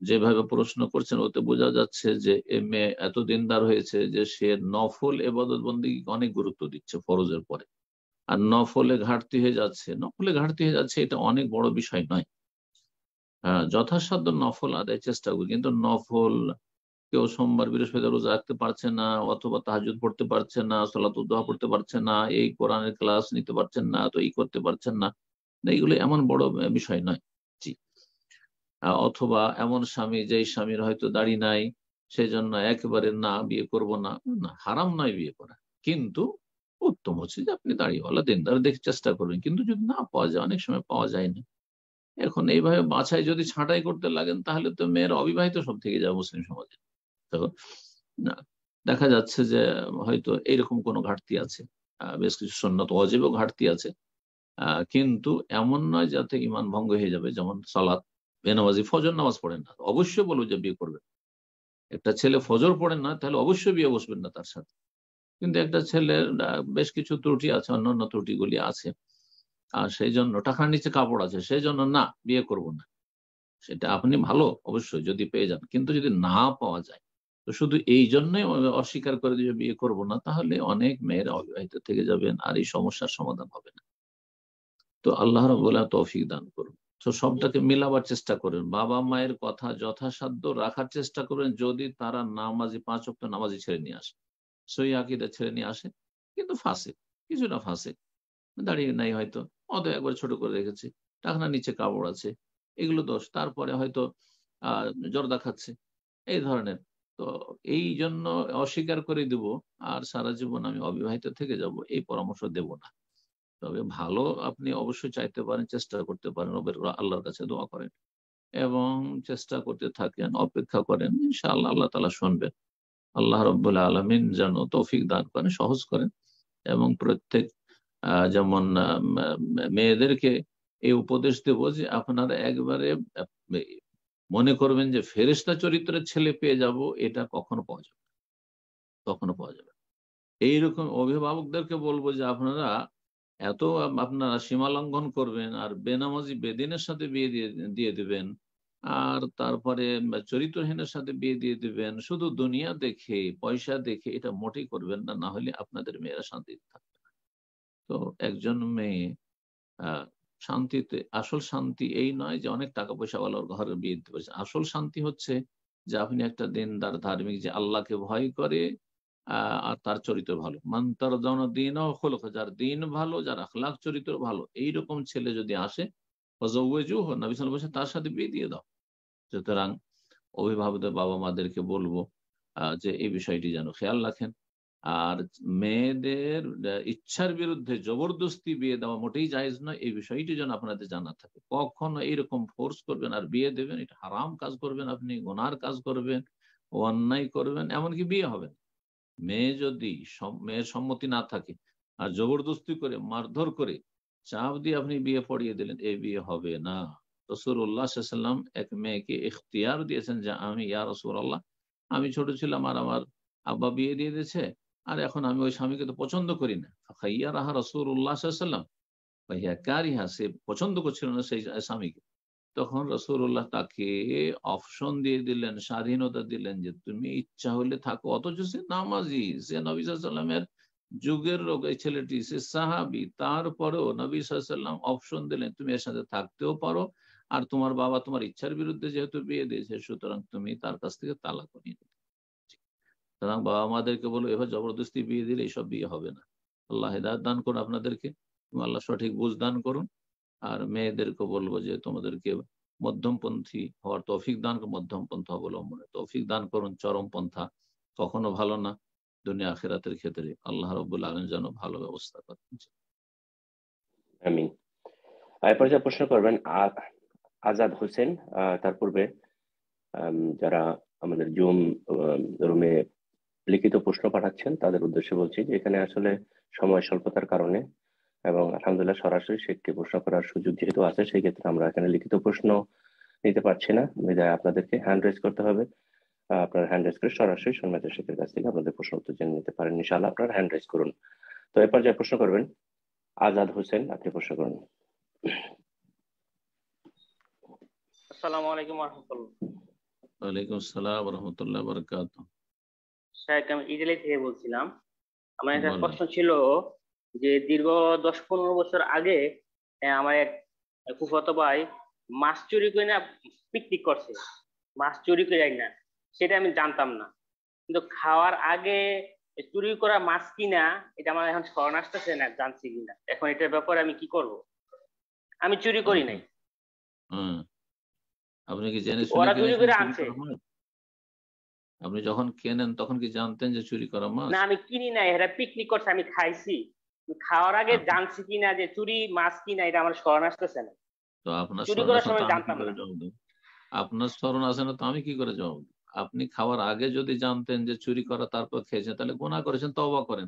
[SPEAKER 1] যেভাবে প্রশ্ন করছেন ওতে বোঝা যাচ্ছে যে এ মেয়ে এত দিনদার হয়েছে যে সে নফল এবাদত বন্দী অনেক গুরুত্ব দিচ্ছে ফরজের পরে আর নফলে ঘাটতি হয়ে যাচ্ছে নফলে ঘাটতি হয়ে যাচ্ছে এটা অনেক বড় বিষয় নয় যথাসাধ্য নফল আদায় চেষ্টা করি কিন্তু নফল কেউ সোমবার বৃহস্পতিবার রোজা রাখতে পারছে না অথবা তাহাজুদ পড়তে পারছে না সলাতুদ্দোহা পড়তে পারছে না এই কোরআনের ক্লাস নিতে পারছেন না তো এই করতে পারছেন না এইগুলো এমন বড় বিষয় নয় জি অথবা এমন স্বামী যেই স্বামীর হয়তো দাড়ি নাই সেই জন্য একেবারে না বিয়ে করব না হারাম নয় বিয়ে করা কিন্তু উত্তম হচ্ছে যে আপনি দাঁড়িয়েওয়ালা দেনদার দেখে চেষ্টা করবেন কিন্তু যদি না পাওয়া যায় অনেক সময় পাওয়া যায় না এখন এইভাবে বাছাই যদি ছাঁটাই করতে লাগেন তাহলে তো মেয়ের অবিবাহিত সব থেকে যায় মুসলিম সমাজে তো না দেখা যাচ্ছে যে হয়তো এইরকম কোনো ঘাটতি আছে বেশ কিছু সন্ন্যত অজেবও ঘাটতি আছে কিন্তু এমন নয় যাতে ইমান ভঙ্গ হয়ে যাবে যেমন সালাত বেনামাজি ফজর নামাজ পড়েন না অবশ্যই বলবো যে বিয়ে করবেন একটা ছেলে ফজর পড়েন না তাহলে অবশ্যই বিয়ে বসবেন না তার সাথে কিন্তু একটা ছেলের বেশ কিছু ত্রুটি আছে অন্যান্য ত্রুটিগুলি আছে আর সেই জন্য টাকার নিচে কাপড় আছে সেই জন্য না বিয়ে করব না সেটা আপনি ভালো অবশ্যই যদি পেয়ে যান কিন্তু যদি না পাওয়া যায় তো শুধু এই জন্যই অস্বীকার করে দিয়ে বিয়ে করব না তাহলে অনেক মেয়েরা অবিবাহিত থেকে যাবেন আর এই সমস্যার সমাধান হবে না তো আল্লাহ রবাহ তৌফিক দান করুন তো সবটাকে মিলাবার চেষ্টা করেন বাবা মায়ের কথা যথাসাধ্য রাখার চেষ্টা করেন যদি তারা নামাজি পাঁচ অক্ট নামাজি ছেড়ে নিয়ে আসে সই আকিদা ছেড়ে নিয়ে আসে কিন্তু ফাঁসে কিছু না ফাঁসে দাঁড়িয়ে নাই হয়তো অত একবার ছোট করে রেখেছে টাকনা নিচে কাপড় আছে এগুলো দোষ তারপরে হয়তো আহ জর্দা খাচ্ছে এই ধরনের তো এই জন্য অস্বীকার করে দেব আর সারা জীবন আমি অবিবাহিত থেকে যাব এই পরামর্শ দেব না তবে ভালো আপনি অবশ্যই চাইতে পারেন চেষ্টা করতে পারেন আল্লাহর কাছে দোয়া করেন এবং চেষ্টা করতে থাকেন অপেক্ষা করেন ইনশাল্লাহ আল্লাহ তালা শুনবেন আল্লাহ রব্বুল আলমিন যেন তৌফিক দান করেন সহজ করেন এবং প্রত্যেক যেমন মেয়েদেরকে এই উপদেশ দেব যে আপনারা একবারে মনে করবেন যে ফেরেস্তা চরিত্রের ছেলে পেয়ে যাব এটা কখনো পাওয়া যাবে কখনো পাওয়া যাবে এইরকম অভিভাবকদেরকে বলবো যে আপনারা এত আপনারা সীমা লঙ্ঘন করবেন আর বেনামাজি বেদিনের সাথে বিয়ে দিয়ে দিয়ে দিবেন আর তারপরে চরিত্রহীনের সাথে বিয়ে দিয়ে দিবেন শুধু দুনিয়া দেখে পয়সা দেখে এটা মোটেই করবেন না না হলে আপনাদের মেয়েরা শান্তিতে থাকবে তো একজন মেয়ে শান্তিতে আসল শান্তি এই নয় যে অনেক টাকা পয়সা পয়সাওয়ালার ঘরে বিয়ে দিতে পারছে আসল শান্তি হচ্ছে যে আপনি একটা দিনদার ধার্মিক যে আল্লাহকে ভয় করে আর তার চরিত্র ভালো মান্তার জন দিন যার দিন ভালো যার আখলাখ চরিত্র ভালো এইরকম ছেলে যদি আসে তার সাথে বিয়ে দিয়ে দাও সুতরাং অভিভাবকদের বাবা মাদেরকে বলবো যে এই বিষয়টি যেন খেয়াল রাখেন আর মেয়েদের ইচ্ছার বিরুদ্ধে জবরদস্তি বিয়ে দেওয়া মোটেই জায়েজ নয় এই বিষয়টি যেন আপনাদের জানা থাকে কখনো এইরকম ফোর্স করবেন আর বিয়ে দেবেন এটা হারাম কাজ করবেন আপনি গোনার কাজ করবেন অন্যায় করবেন এমনকি বিয়ে হবে মেয়ে যদি মেয়ের সম্মতি না থাকে আর জবরদস্তি করে মারধর করে চাপ দিয়ে আপনি বিয়ে পড়িয়ে দিলেন এই বিয়ে হবে না রসুরাম এক মেয়েকে ইখতিয়ার দিয়েছেন যে আমি ইয়া রসুর আল্লাহ আমি ছোট ছিলাম আর আমার আব্বা বিয়ে দিয়ে দিয়েছে আর এখন আমি ওই স্বামীকে তো পছন্দ করি না ইয়া রাহা রসুর উল্লাহাম ভাইয়া কার ইহা সে পছন্দ করছিল না সেই স্বামীকে তখন রসুল্লাহ তাকে অপশন দিয়ে দিলেন স্বাধীনতা দিলেন যে তুমি ইচ্ছা হলে থাকো অথচ সে নামাজি সে নবী সাল্লামের যুগের রোগ এই ছেলেটি সে সাহাবি তারপরেও নবী সাল্লাম অপশন দিলেন তুমি এর সাথে থাকতেও পারো আর তোমার বাবা তোমার ইচ্ছার বিরুদ্ধে যেহেতু বিয়ে দিয়েছে সুতরাং তুমি তার কাছ থেকে তালাক নিয়ে সুতরাং বাবা মাদেরকে বলো এভাবে জবরদস্তি বিয়ে দিলে এইসব বিয়ে হবে না আল্লাহ হেদায়ত দান করুন আপনাদেরকে তুমি আল্লাহ সঠিক বুঝ দান করুন আর মেয়েদেরকে বলবো যে তোমাদেরকে মধ্যমপন্থী হওয়ার তৌফিক দান মধ্যম পন্থা অবলম্বনে তৌফিক দান করুন চরম পন্থা কখনো ভালো না দুনিয়া আখেরাতের ক্ষেত্রে আল্লাহ রবুল আলম যেন ভালো
[SPEAKER 3] ব্যবস্থা করেন আমিন এরপর যা প্রশ্ন করবেন আজাদ হোসেন তার পূর্বে যারা আমাদের জুম রুমে লিখিত প্রশ্ন পাঠাচ্ছেন তাদের উদ্দেশ্যে বলছি যে এখানে আসলে সময় স্বল্পতার কারণে এবং আলহামদুলিল্লাহ সরাসরি শেখকে প্রশ্ন করার সুযোগ যেহেতু আছে সেই ক্ষেত্রে আমরা এখানে লিখিত প্রশ্ন নিতে পারছি না বিদায় আপনাদেরকে হ্যান্ড রেজ করতে হবে আপনার হ্যান্ড রেজ করে সরাসরি সন্ন্যাসী শেখের কাছ থেকে আপনাদের প্রশ্ন উত্তর জেনে নিতে পারেন ইনশাল্লাহ আপনার হ্যান্ড রেজ করুন তো এরপর যা প্রশ্ন করবেন আজাদ হোসেন আপনি প্রশ্ন করুন
[SPEAKER 8] আসসালামু আলাইকুম
[SPEAKER 1] ওয়ালাইকুম আসসালাম আমি
[SPEAKER 8] থেকে বলছিলাম আমার একটা প্রশ্ন ছিল যে দীর্ঘ দশ পনেরো বছর আগে আমার এক কুফত ভাই মাছ চুরি করে না পিকনিক করছে মাছ চুরি করে না সেটা আমি জানতাম না কিন্তু খাওয়ার আগে চুরি করা মাছ কিনা এটা আমার এখন স্মরণ আসতেছে না জানছি কিনা এখন এটার ব্যাপারে আমি কি করব আমি চুরি করি নাই
[SPEAKER 2] আপনি কি জেনে শুনে
[SPEAKER 1] আপনি যখন কেনেন তখন কি জানতেন যে চুরি করা মাছ না আমি
[SPEAKER 8] কিনি নাই এরা পিকনিক করছে আমি খাইছি খাওয়ার আগে জানছি কিনা যে চুরি মাছ কিনা এটা আমার স্মরণ আসতেছে না
[SPEAKER 1] তো আপনার চুরি করার সময় জানতাম না আপনার স্মরণ আসে না তো আমি কি করে জবাব আপনি খাওয়ার আগে যদি জানতেন যে চুরি করা তারপর খেয়েছেন তাহলে গোনা করেছেন তবা করেন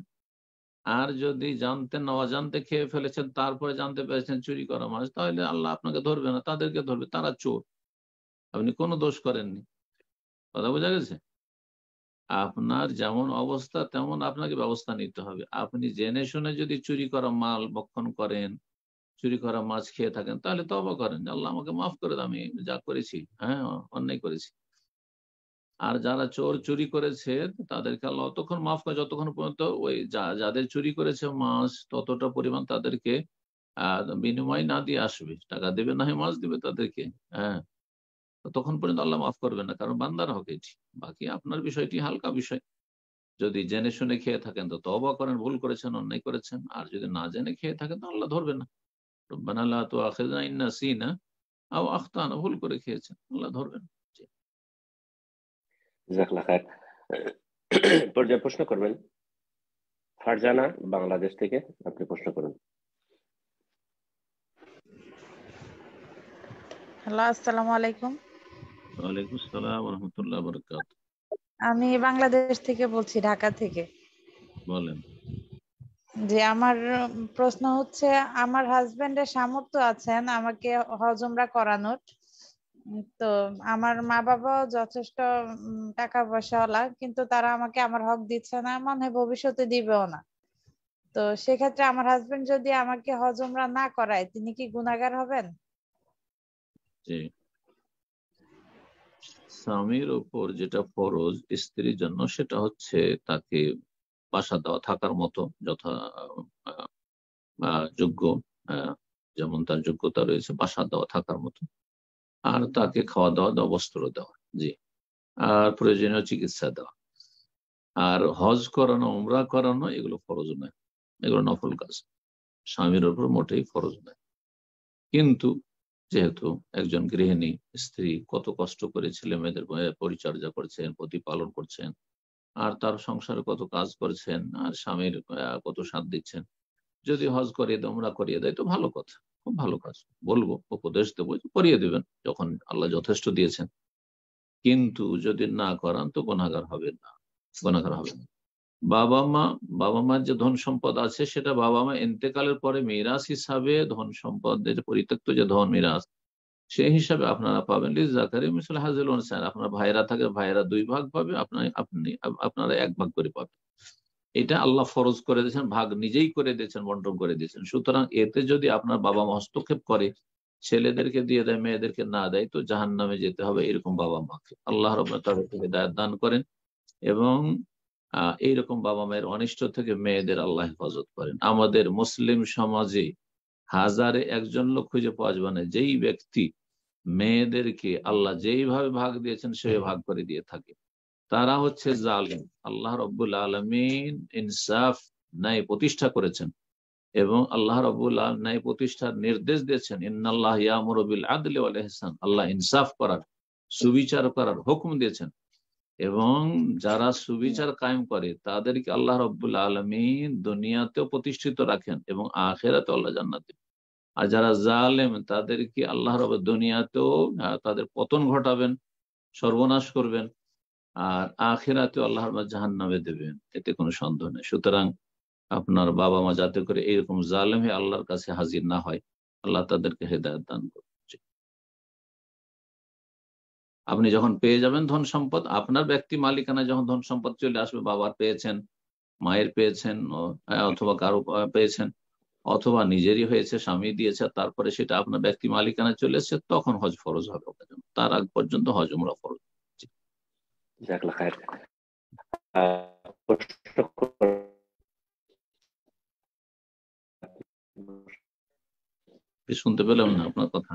[SPEAKER 1] আর যদি জানতেন না অজান্তে খেয়ে ফেলেছেন তারপরে জানতে পেরেছেন চুরি করা মাছ তাহলে আল্লাহ আপনাকে ধরবে না তাদেরকে ধরবে তারা চোর আপনি কোনো দোষ করেননি কথা বোঝা গেছে আপনার যেমন অবস্থা তেমন আপনাকে ব্যবস্থা নিতে হবে আপনি জেনে শুনে যদি চুরি করা মাল ভক্ষণ করেন চুরি করা মাছ খেয়ে থাকেন তাহলে তবে করেন আল্লাহ আমাকে মাফ করে আমি যা করেছি হ্যাঁ অন্যায় করেছি আর যারা চোর চুরি করেছে তাদেরকে আল্লাহ অতক্ষণ মাফ করে যতক্ষণ পর্যন্ত ওই যা যাদের চুরি করেছে মাছ ততটা পরিমাণ তাদেরকে বিনিময় না দিয়ে আসবে টাকা দেবে না হয় মাছ দেবে তাদেরকে হ্যাঁ তখন পর্যন্ত আল্লাহ মাফ করবেন না কারণ বান্দার হক এটি বাকি আপনার বিষয়টি হালকা বিষয় যদি জেনে শুনে খেয়ে থাকেন তো তবা করেন ভুল করেছেন অন্যায় করেছেন আর যদি না জেনে খেয়ে থাকেন তো আল্লাহ ধরবে না রব্বান আল্লাহ তো আখেজাইনা সি না
[SPEAKER 3] আও আখতান ভুল করে খেয়েছেন আল্লাহ ধরবেন পর্যায়ে প্রশ্ন করবেন ফারজানা বাংলাদেশ থেকে
[SPEAKER 2] আপনি প্রশ্ন করুন
[SPEAKER 5] হ্যালো আসসালামু আলাইকুম
[SPEAKER 2] ওয়ালাইকুম আসসালাম রহমতুল্লাহ বরকাত
[SPEAKER 5] আমি বাংলাদেশ থেকে বলছি ঢাকা থেকে বলেন যে আমার প্রশ্ন হচ্ছে আমার হাজবেন্ডের সামর্থ্য আছেন আমাকে হজমরা করানোর তো আমার মা বাবা যথেষ্ট টাকা পয়সাওয়ালা কিন্তু তারা আমাকে আমার হক দিচ্ছে না মনে হয় ভবিষ্যতে দিবেও না তো সেক্ষেত্রে আমার হাজবেন্ড যদি আমাকে হজমরা না করায় তিনি কি গুণাগার হবেন
[SPEAKER 1] জি স্বামীর ওপর যেটা ফরজ স্ত্রীর জন্য সেটা হচ্ছে তাকে বাসা দেওয়া থাকার মতো যথা যোগ্য যেমন তার যোগ্যতা রয়েছে বাসা দেওয়া থাকার মতো আর তাকে খাওয়া দাওয়া দেওয়া বস্ত্র দেওয়া জি আর প্রয়োজনীয় চিকিৎসা দেওয়া আর হজ করানো উমরা করানো এগুলো ফরজ নয় এগুলো নফল কাজ স্বামীর ওপর মোটেই ফরজ নয় কিন্তু যেহেতু একজন গৃহিণী স্ত্রী কত কষ্ট করে ছেলে মেয়েদের পরিচর্যা করছেন প্রতিপালন করছেন আর তার সংসারে কত কাজ করছেন আর স্বামীর কত সাথ দিচ্ছেন যদি হজ করিয়ে দেয় ওমরা করিয়ে দেয় তো ভালো কথা খুব ভালো কাজ বলবো উপদেশ দেবো করিয়ে দেবেন যখন আল্লাহ যথেষ্ট দিয়েছেন কিন্তু যদি না করান তো গোনাগার হবে না গোনাগার হবে না বাবা মা বাবা মার যে ধন সম্পদ আছে সেটা বাবা মা এতেকালের পরে মিরাস হিসাবে ধন সম্পদের পরিত্যক্ত যে ধন মিরাজ সেই হিসাবে আপনারা পাবেন আপনার ভাইরা থাকে ভাইরা দুই ভাগ পাবে আপনার আপনি আপনারা এক ভাগ করে পাবেন এটা আল্লাহ ফরজ করে দিয়েছেন ভাগ নিজেই করে দিয়েছেন বন্টন করে দিয়েছেন সুতরাং এতে যদি আপনার বাবা মা হস্তক্ষেপ করে ছেলেদেরকে দিয়ে দেয় মেয়েদেরকে না দেয় তো জাহান নামে যেতে হবে এরকম বাবা মাকে আল্লাহ রব তাদেরকে দায় দান করেন এবং এইরকম বাবা মায়ের অনিষ্ট থেকে মেয়েদের আল্লাহ হেফাজত করেন আমাদের মুসলিম সমাজে হাজারে একজন লোক খুঁজে পাওয়া যাবে না যেই ব্যক্তি মেয়েদেরকে আল্লাহ যেইভাবে ভাগ দিয়েছেন সেই ভাগ করে দিয়ে থাকে তারা হচ্ছে জালিম আল্লাহ রব্বুল আলমিন ইনসাফ ন্যায় প্রতিষ্ঠা করেছেন এবং আল্লাহ রব্বুল ন্যায় প্রতিষ্ঠার নির্দেশ দিয়েছেন ইন্নাল্লাহ ইয়ামুরবিল আদলে আল্লাহ ইনসাফ করার সুবিচার করার হুকুম দিয়েছেন এবং যারা সুবিচার হ্যাঁ। কায়েম করে তাদেরকে আল্লাহ রব্বুল আলমী দুনিয়াতেও প্রতিষ্ঠিত রাখেন এবং আখেরাতে আল্লাহ দেবেন আর যারা জালেম তাদেরকে আল্লাহ রব দুনিয়াতেও তাদের পতন ঘটাবেন সর্বনাশ করবেন আর আখেরাতেও আল্লাহ জাহান নামে দেবেন এতে কোনো সন্দেহ নেই সুতরাং আপনার বাবা মা যাতে করে এরকম জালেম হয়ে আল্লাহর কাছে হাজির না হয় আল্লাহ তাদেরকে হেদায়ত দান করবে আপনি যখন পেয়ে যাবেন ধন সম্পদ আপনার ব্যক্তি মালিকানা যখন ধন সম্পদ চলে আসবে বাবার পেয়েছেন মায়ের পেয়েছেন অথবা কারো পেয়েছেন অথবা নিজেরই হয়েছে স্বামী দিয়েছে তারপরে সেটা আপনার ব্যক্তি মালিকানা চলে এসছে
[SPEAKER 2] তখন হজ ফরজ হবে ওটার জন্য তার আগ পর্যন্ত হজ উমরা ফরজ হচ্ছে শুনতে পেলাম না আপনার কথা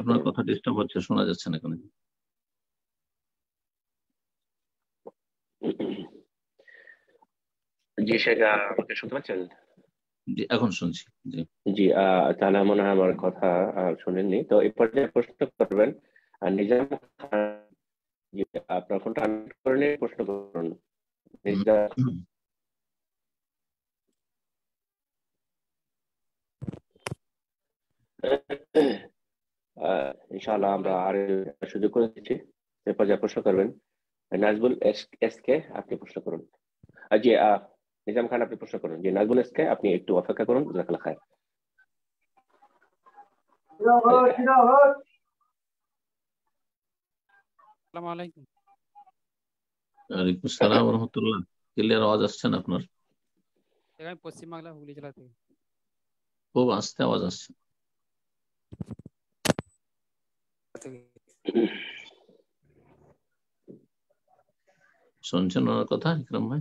[SPEAKER 2] আপনার কথা ডিস্টার্ব হচ্ছে শোনা যাচ্ছে না এখানে
[SPEAKER 3] জি সেটা আমাকে শুনতে এখন শুনছি জি জি তাহলে মনে হয় আমার কথা শুনেননি তো এই পর্যায়ে প্রশ্ন করবেন আর নিজাম খান আপনার ফোনটা
[SPEAKER 2] করে নিয়ে প্রশ্ন করুন
[SPEAKER 3] ইনশাআল্লাহ আমরা আর সুযোগ করে দিচ্ছি এরপর যা প্রশ্ন করবেন নাজবুল এস কে আপনি প্রশ্ন করুন জি নিজাম খান আপনি প্রশ্ন করুন জি নাজবুল এস কে আপনি একটু অপেক্ষা করুন জাকাল খায়
[SPEAKER 1] আওয়াজ আসছে না আপনার হুগলি খুব আস্তে আওয়াজ আসছে
[SPEAKER 3] শুনছেন ওনার কথা ইকরাম ভাই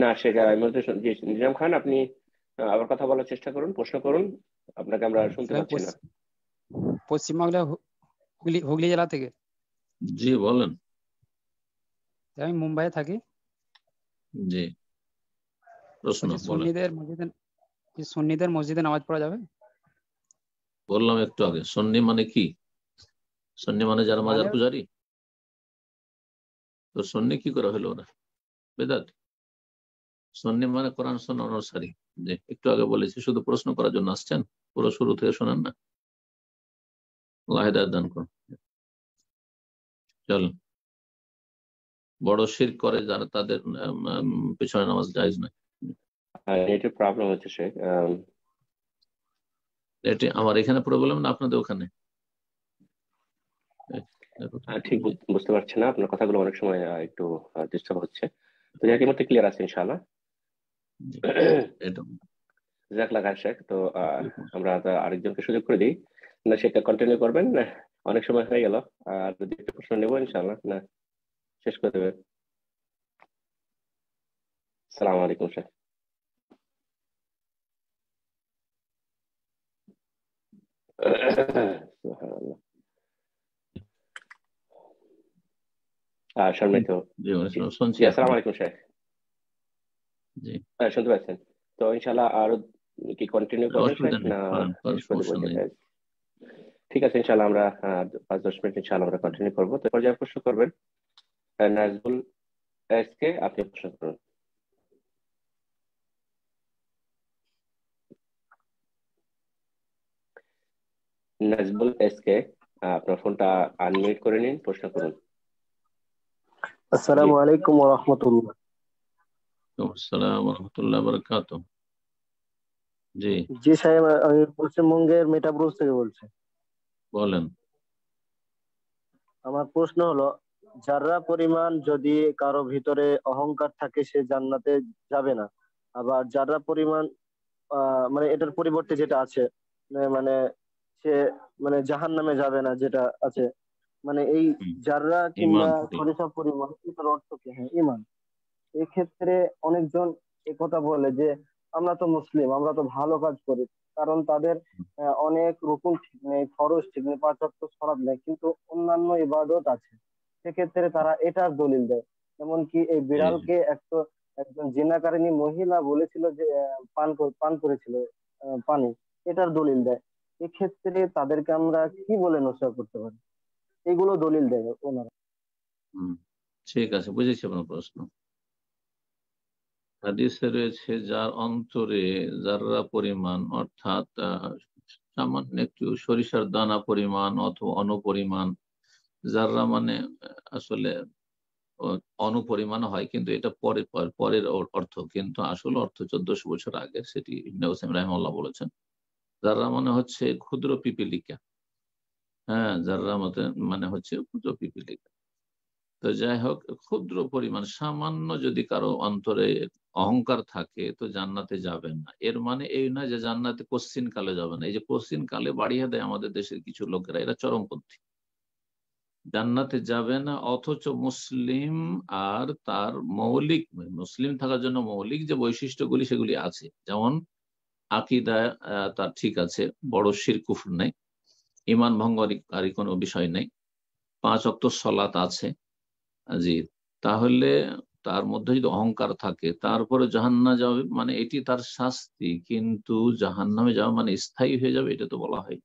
[SPEAKER 3] না আমি বলতে নিজাম খান আপনি আবার কথা বলার চেষ্টা করুন প্রশ্ন করুন আপনাকে আমরা আচ্ছা, শুনতে পাচ্ছি না
[SPEAKER 8] পশ্চিমবাংলা হুগলি হুগলি জেলা থেকে জি বলেন আমি মুম্বাইয়ে থাকি
[SPEAKER 1] জি প্রশ্ন সুন্নিদের
[SPEAKER 8] মসজিদে সুন্নিদের মসজিদে নামাজ পড়া যাবে
[SPEAKER 1] বললাম একটু আগে
[SPEAKER 2] সন্নি মানে কি সন্নি মানে যারা মাজার মানে? পুজারি তো সন্নি কি করে হলো ওরা বেদাত সন্নি মানে কোরআন অনুসারী যে একটু আগে বলেছি শুধু প্রশ্ন করার জন্য আসছেন পুরো শুরু থেকে শোনেন না লাহেদার দান করুন চল বড় শির করে যারা তাদের পেছনে নামাজ জায়জ নয়
[SPEAKER 1] এটা
[SPEAKER 3] প্রবলেম হচ্ছে শেখ এটি আমার এখানে প্রবলেম না আপনাদের ওখানে হ্যাঁ, ঠিক বুঝতে পারছি না আপনার কথাগুলো অনেক সময় একটু ডিস্টার্ব হচ্ছে তো যাকে মধ্যে ক্লিয়ার আছে ইনশাআল্লাহ জাকলা শেখ তো আমরা আরেকজনকে সুযোগ করে দিই না সেটা কন্টিনিউ করবেন না অনেক সময় হয়ে গেল আর যদি একটা প্রশ্ন নেবো ইনশাল্লাহ না শেষ করে দেবেন সালাম আলাইকুম স্যার সম্মানিত শুনতে পাচ্ছেন তো ইনশাআল্লাহ আরো কি কন্টিনিউ করবেন না ঠিক আছে ইনশাল্লাহ আমরা eh, পাঁচ দশ মিনিট ইনশাআল্লাহ আমরা কন্টিনিউ করবো তো পর্যায়ে প্রশ্ন করবেন নাজবুল এস কে আপনি প্রশ্ন করুন নাজবুল এসকে আপনার ফোনটা আনমিউট করে নিন প্রশ্ন করুন
[SPEAKER 1] আসসালামু আলাইকুম ওয়া রাহমাতুল্লাহ আসসালাম
[SPEAKER 2] জি
[SPEAKER 4] জি সাহেব আমি পশ্চিমবঙ্গের থেকে বলছি বলেন আমার প্রশ্ন হলো যারা পরিমাণ যদি কারো ভিতরে অহংকার থাকে সে জান্নাতে যাবে না আবার যারা পরিমাণ মানে এটার পরিবর্তে যেটা আছে মানে সে মানে জাহান নামে যাবে না যেটা আছে মানে এই যারা কিংবা সরিষা পরিমাণ এটার অর্থ কি হ্যাঁ ইমান এক্ষেত্রে অনেকজন কথা বলে যে আমরা তো মুসলিম আমরা তো ভালো কাজ করি কারণ তাদের অনেক রকম ঠিক নেই ফরজ ঠিক নেই পাঁচক্য সরাব নেই কিন্তু অন্যান্য ইবাদত আছে সেক্ষেত্রে তারা এটার দলিল দেয় এমনকি এই বিড়ালকে একটা একজন জিনাকারিনী মহিলা বলেছিল যে পান পান করেছিল পানি এটার দলিল দেয় এক্ষেত্রে তাদেরকে আমরা কি বলে নসিহত করতে পারি এগুলো দলিল দেবে ওনারা
[SPEAKER 1] ঠিক আছে বুঝেছি আপনার প্রশ্ন হাদিসে রয়েছে যার অন্তরে যারা পরিমাণ অর্থাৎ সামান্য একটু সরিষার দানা পরিমাণ অথবা অনুপরিমাণ যাররা মানে আসলে অনুপরিমাণ হয় কিন্তু এটা পরে পরের অর্থ কিন্তু আসল অর্থ চোদ্দশো বছর আগে সেটি ইবনে হোসেন রাহমাল্লাহ বলেছেন যারা মনে হচ্ছে ক্ষুদ্র পিপিলিকা হ্যাঁ যারা মতে মানে হচ্ছে ক্ষুদ্র পিপিলিকা তো যাই হোক ক্ষুদ্র পরিমাণ সামান্য যদি কারো অন্তরে অহংকার থাকে তো জান্নাতে যাবেন না এর মানে এই না যে জান্নাতে পশ্চিম কালে যাবে না এই যে পশ্চিম কালে বাড়িয়ে দেয় আমাদের দেশের কিছু লোকেরা এরা চরমপন্থী জান্নাতে যাবে না অথচ মুসলিম আর তার মৌলিক মুসলিম থাকার জন্য মৌলিক যে বৈশিষ্ট্যগুলি সেগুলি আছে যেমন আকিদা তার ঠিক আছে বড় শির কুফুর নাই ইমান ভঙ্গকারী কোনো বিষয় নাই পাঁচ অক্ত সলাত আছে জি তাহলে তার মধ্যে যদি অহংকার থাকে তারপরে জাহান্না যাবে মানে এটি তার শাস্তি কিন্তু জাহান্নামে যাওয়া মানে স্থায়ী হয়ে যাবে এটা তো বলা হয়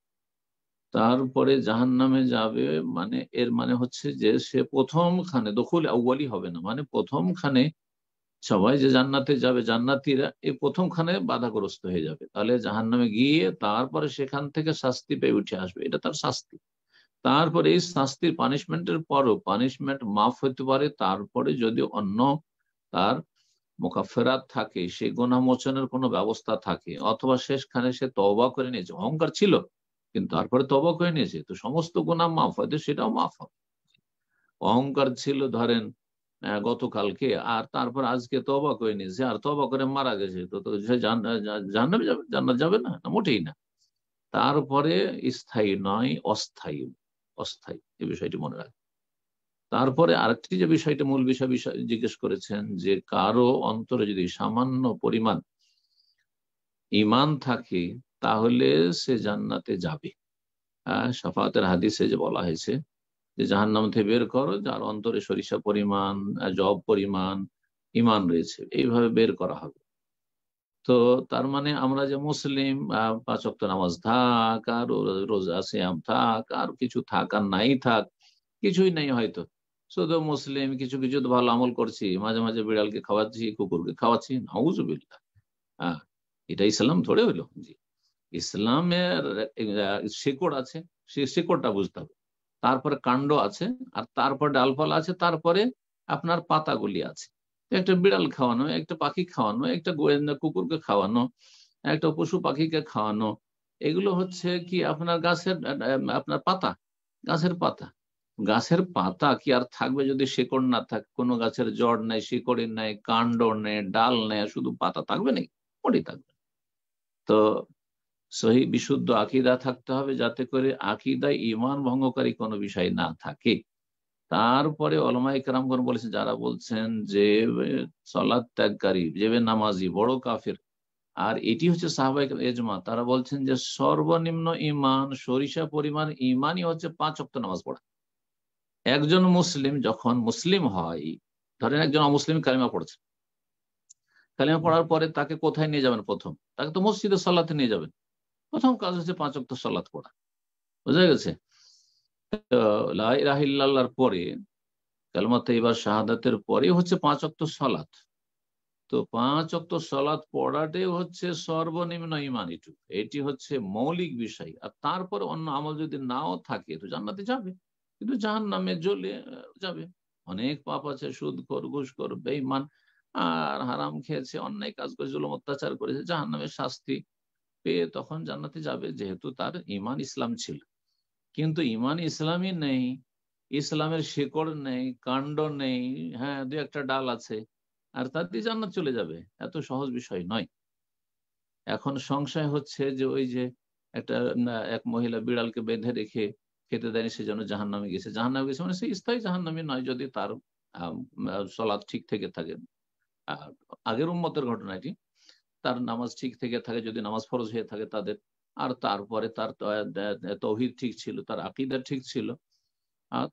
[SPEAKER 1] তারপরে জাহান্নামে যাবে মানে এর মানে হচ্ছে যে সে প্রথমখানে দখল আউ্বালি হবে না মানে প্রথমখানে সবাই যে জান্নাতে যাবে জান্নাতিরা এই প্রথমখানে বাধাগ্রস্ত হয়ে যাবে তাহলে জাহান নামে গিয়ে তারপরে সেখান থেকে শাস্তি পেয়ে উঠে আসবে এটা তার শাস্তি তারপরে এই শাস্তির পানিশমেন্টের পরও পানিশমেন্ট মাফ হতে পারে তারপরে যদি অন্য তার মোকাফেরাত থাকে সে গোনামোচনের কোনো ব্যবস্থা থাকে অথবা শেষখানে সে তবা করে নিয়েছে অহংকার ছিল কিন্তু তারপরে তবা করে নিয়েছে তো সমস্ত গোনা মাফ হয়তো সেটাও মাফ হবে অহংকার ছিল ধরেন গতকালকে আর তারপর আজকে তবা করে নিয়েছে আর তবা করে মারা গেছে তো সে জাহান্নামে যাবে জানা যাবে না মোটেই না তারপরে স্থায়ী নয় অস্থায়ী অস্থায়ী এই বিষয়টি মনে রাখবে তারপরে আরেকটি যে বিষয়টা মূল বিষয় বিষয় জিজ্ঞেস করেছেন যে কারো অন্তরে যদি সামান্য পরিমাণ ইমান থাকে তাহলে সে জান্নাতে যাবে সাফাতের হাদিসে যে বলা হয়েছে যে জাহান নাম থেকে বের করো যার অন্তরে সরিষা পরিমাণ জব পরিমাণ ইমান রয়েছে এইভাবে বের করা হবে তো তার মানে আমরা যে মুসলিম পাঁচ অক্ট নামাজ থাক আর রোজা শ্যাম থাক আর কিছু থাক আর নাই থাক কিছুই নাই হয়তো শুধু মুসলিম কিছু কিছু তো ভালো আমল করছি মাঝে মাঝে বিড়ালকে খাওয়াচ্ছি কুকুরকে খাওয়াচ্ছি বিল্লা হ্যাঁ এটা ইসলাম ধরে হইলো জি ইসলামের শিকড় আছে সেই শিকড়টা বুঝতে হবে তারপরে কাণ্ড আছে আর তারপর ডালপালা আছে তারপরে আপনার পাতাগুলি আছে একটা বিড়াল খাওয়ানো একটা পাখি খাওয়ানো একটা গোয়েন্দা কুকুরকে খাওয়ানো একটা পশু পাখিকে খাওয়ানো এগুলো হচ্ছে কি আপনার গাছের আপনার পাতা গাছের পাতা গাছের পাতা কি আর থাকবে যদি শেকড় না থাকে কোনো গাছের জড় নেই শিকড়ি নেই কাণ্ড নেই ডাল নেই শুধু পাতা থাকবে নাকি মোটেই থাকবে তো সহি বিশুদ্ধ আকিদা থাকতে হবে যাতে করে আকিদা ইমান ভঙ্গকারী কোনো বিষয় না থাকে তারপরে অলমা কেরামগণ বলেছেন যারা বলছেন যে সলাদ ত্যাগকারী যে নামাজি বড় কাফের আর এটি হচ্ছে সাহবাহিক এজমা তারা বলছেন যে সর্বনিম্ন ইমান সরিষা পরিমাণ ইমানই হচ্ছে পাঁচ অক্ত নামাজ পড়া একজন মুসলিম যখন মুসলিম হয় ধরেন একজন অমুসলিম কালিমা পড়ছে কালিমা পড়ার পরে তাকে কোথায় নিয়ে যাবেন প্রথম তাকে তো মসজিদে সালাতে নিয়ে যাবেন প্রথম কাজ হচ্ছে পাঁচ অক্ত সলাৎ পড়া বোঝা গেছে রাহিল্লাহর পরে কালমাতে এবার শাহাদাতের পরে হচ্ছে পাঁচ অক্ত সলাদ তো পাঁচ অক্ত সলাদ পড়াটাই হচ্ছে সর্বনিম্ন ইমান ইটু এটি হচ্ছে মৌলিক বিষয় আর তারপর অন্য আমল যদি নাও থাকে তো জান্নাতে যাবে কিন্তু জাহান নামে জ্বলে যাবে অনেক পাপ আছে সুদ কর ঘুষ কর বেইমান আর হারাম খেয়েছে অন্যায় কাজ করেছে অত্যাচার করেছে জাহান নামের শাস্তি পেয়ে তখন জান্নাতে যাবে যেহেতু তার ইমান ইসলাম ছিল কিন্তু ইমান ইসলামই নেই ইসলামের শিকড় নেই কাণ্ড নেই হ্যাঁ দু একটা ডাল আছে আর তার দিয়ে জান্নাত চলে যাবে এত সহজ বিষয় নয় এখন সংশয় হচ্ছে যে ওই যে একটা এক মহিলা বিড়ালকে বেঁধে রেখে খেতে দেয়নি সে যেন জাহান নামে গেছে জাহান নামে গেছে মানে সে স্থায়ী জাহান নামে নয় যদি তার সলাদ ঠিক থেকে থাকে আগের উন্মতের ঘটনা এটি তার নামাজ ঠিক থেকে থাকে যদি নামাজ ফরজ হয়ে থাকে তাদের আর তারপরে তার তহির ঠিক ছিল তার আকিদা ঠিক ছিল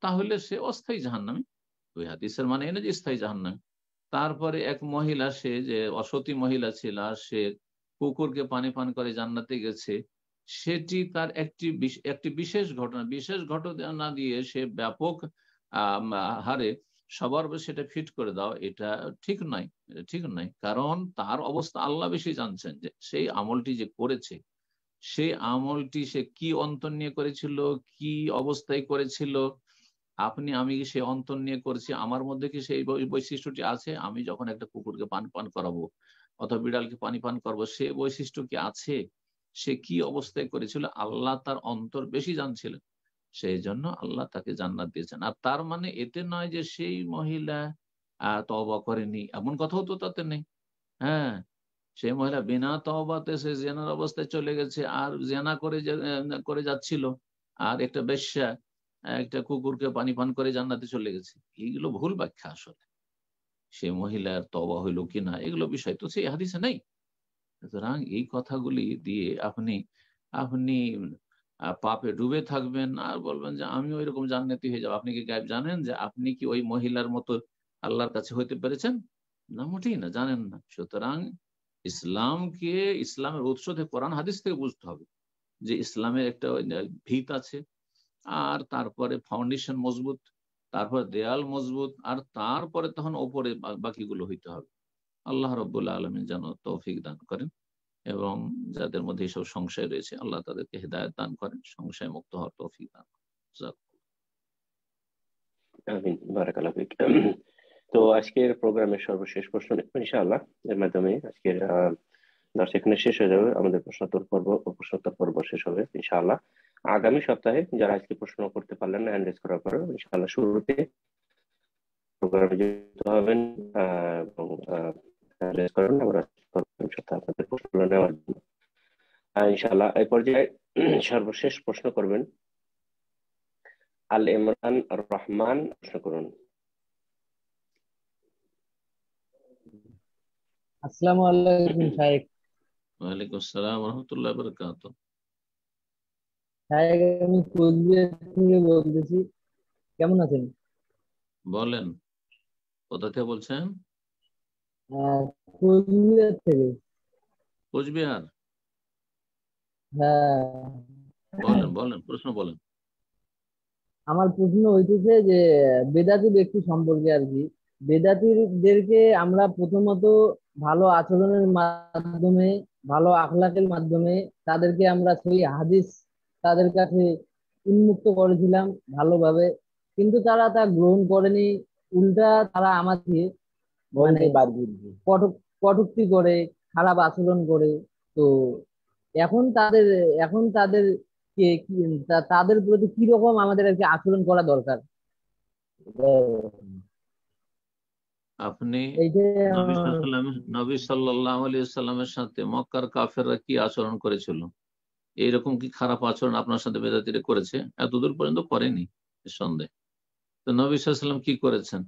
[SPEAKER 1] তাহলে সে অস্থায়ী জাহান্নামি ওই হাদিসের মানে এনে যে স্থায়ী জাহান্নামি তারপরে এক মহিলা সে যে অসতী মহিলা ছিল আর সে কুকুরকে পানি পান করে জান্নাতে গেছে সেটি তার একটি একটি বিশেষ ঘটনা বিশেষ ঘটনা দিয়ে সে ব্যাপক হারে সবার সেটা ফিট করে দাও এটা ঠিক নয় এটা ঠিক নয় কারণ তার অবস্থা আল্লাহ বেশি জানছেন যে সেই আমলটি যে করেছে সেই আমলটি সে কি অন্তর নিয়ে করেছিল কি অবস্থায় করেছিল আপনি আমি কি সেই অন্তর নিয়ে করছি আমার মধ্যে কি সেই বৈশিষ্ট্যটি আছে আমি যখন একটা কুকুরকে পান পান করাবো অথবা বিড়ালকে পানি পান করবো সে বৈশিষ্ট্য কি আছে সে কি অবস্থায় করেছিল আল্লাহ তার অন্তর বেশি জানছিলেন সেই জন্য আল্লাহ তাকে জান্নাত দিয়েছেন আর তার মানে এতে নয় যে সেই মহিলা তবা করেনি এমন কথাও তো তাতে নেই হ্যাঁ সে মহিলা বিনা তবাতে সে জেনার অবস্থায় চলে গেছে আর জেনা করে করে যাচ্ছিল আর একটা বেশ্যা একটা কুকুরকে পানি পান করে জান্নাতে চলে গেছে এইগুলো ভুল ব্যাখ্যা আসলে সে মহিলার তবা হইল কিনা এগুলো বিষয় তো সেই হাদিসে নেই সুতরাং এই কথাগুলি দিয়ে আপনি আপনি পাপে ডুবে থাকবেন আর বলবেন যে আমি ওই রকম জান্নাতি হয়ে যাবো আপনি কি গায়েব জানেন যে আপনি কি ওই মহিলার মতো আল্লাহর কাছে হইতে পেরেছেন না মোটেই না জানেন না সুতরাং ইসলামকে ইসলামের উৎস থেকে কোরআন হাদিস থেকে বুঝতে হবে যে ইসলামের একটা ভিত আছে আর তারপরে ফাউন্ডেশন মজবুত তারপর দেয়াল মজবুত আর তারপরে তখন ওপরে বাকিগুলো হইতে হবে আল্লাহ রবুল্লা আলমী যেন তৌফিক দান করেন এবং যাদের মধ্যে এইসব সংশয় রয়েছে আল্লাহ তাদেরকে হেদায়ত দান করেন সংশয় মুক্ত হওয়ার তৌফিক দান
[SPEAKER 3] তো আজকের প্রোগ্রামের সর্বশেষ প্রশ্ন ইনশাআল্লাহ এর মাধ্যমে আজকের দর্শ এখানে শেষ হয়ে যাবে আমাদের প্রশ্নোত্তর পর্ব ও প্রশ্নোত্তর পর্ব শেষ হবে ইনশাআল্লাহ আগামী সপ্তাহে যারা আজকে প্রশ্ন করতে পারলেন না অ্যান্ড্রেস করার পর ইনশাআল্লাহ শুরুতে প্রোগ্রামে যুক্ত হবেন এবং অ্যান্ড্রেস করেন আমরা করবেন আপনাদের নেওয়ার জন্য ইনশাল্লাহ এই পর্যায়ে সর্বশেষ প্রশ্ন করবেন আল ইমরান রহমান প্রশ্ন করুন
[SPEAKER 2] আসসালামু আলাইকুম শাইখ
[SPEAKER 1] ওয়া আসসালাম রাহমাতুল্লাহি ওয়া
[SPEAKER 2] শাইখ আমি থেকে বলতেছি কেমন আছেন
[SPEAKER 1] বলেন কোথা থেকে বলছেন
[SPEAKER 6] হ্যাঁ, কোচবিহার থেকে
[SPEAKER 1] কোচবিহার হ্যাঁ বলেন বলেন প্রশ্ন বলেন
[SPEAKER 4] আমার প্রশ্ন হইতেছে যে বেদাতি ব্যক্তি সম্পর্কে আর কি
[SPEAKER 6] বেদাতিদেরকে আমরা প্রথমত ভালো আচরণের মাধ্যমে ভালো আখলাকের মাধ্যমে তাদেরকে আমরা সেই হাদিস তাদের কাছে উন্মুক্ত করেছিলাম ভালোভাবে কিন্তু তারা তা গ্রহণ করেনি উল্টা তারা আমাকে মানে কটুক্তি করে খারাপ আচরণ করে তো এখন তাদের এখন তাদের তাদের প্রতি কিরকম রকম আমাদের আর কি আচরণ করা দরকার
[SPEAKER 1] আপনি নবী সাল্লাহ সাল্লামের সাথে মক্কার কাফেররা কি আচরণ করেছিল এইরকম কি খারাপ আচরণ আপনার সাথে বেদাতিরে করেছে এতদূর পর্যন্ত করেনি সন্দেহ তো নবী সাল্লাম কি করেছেন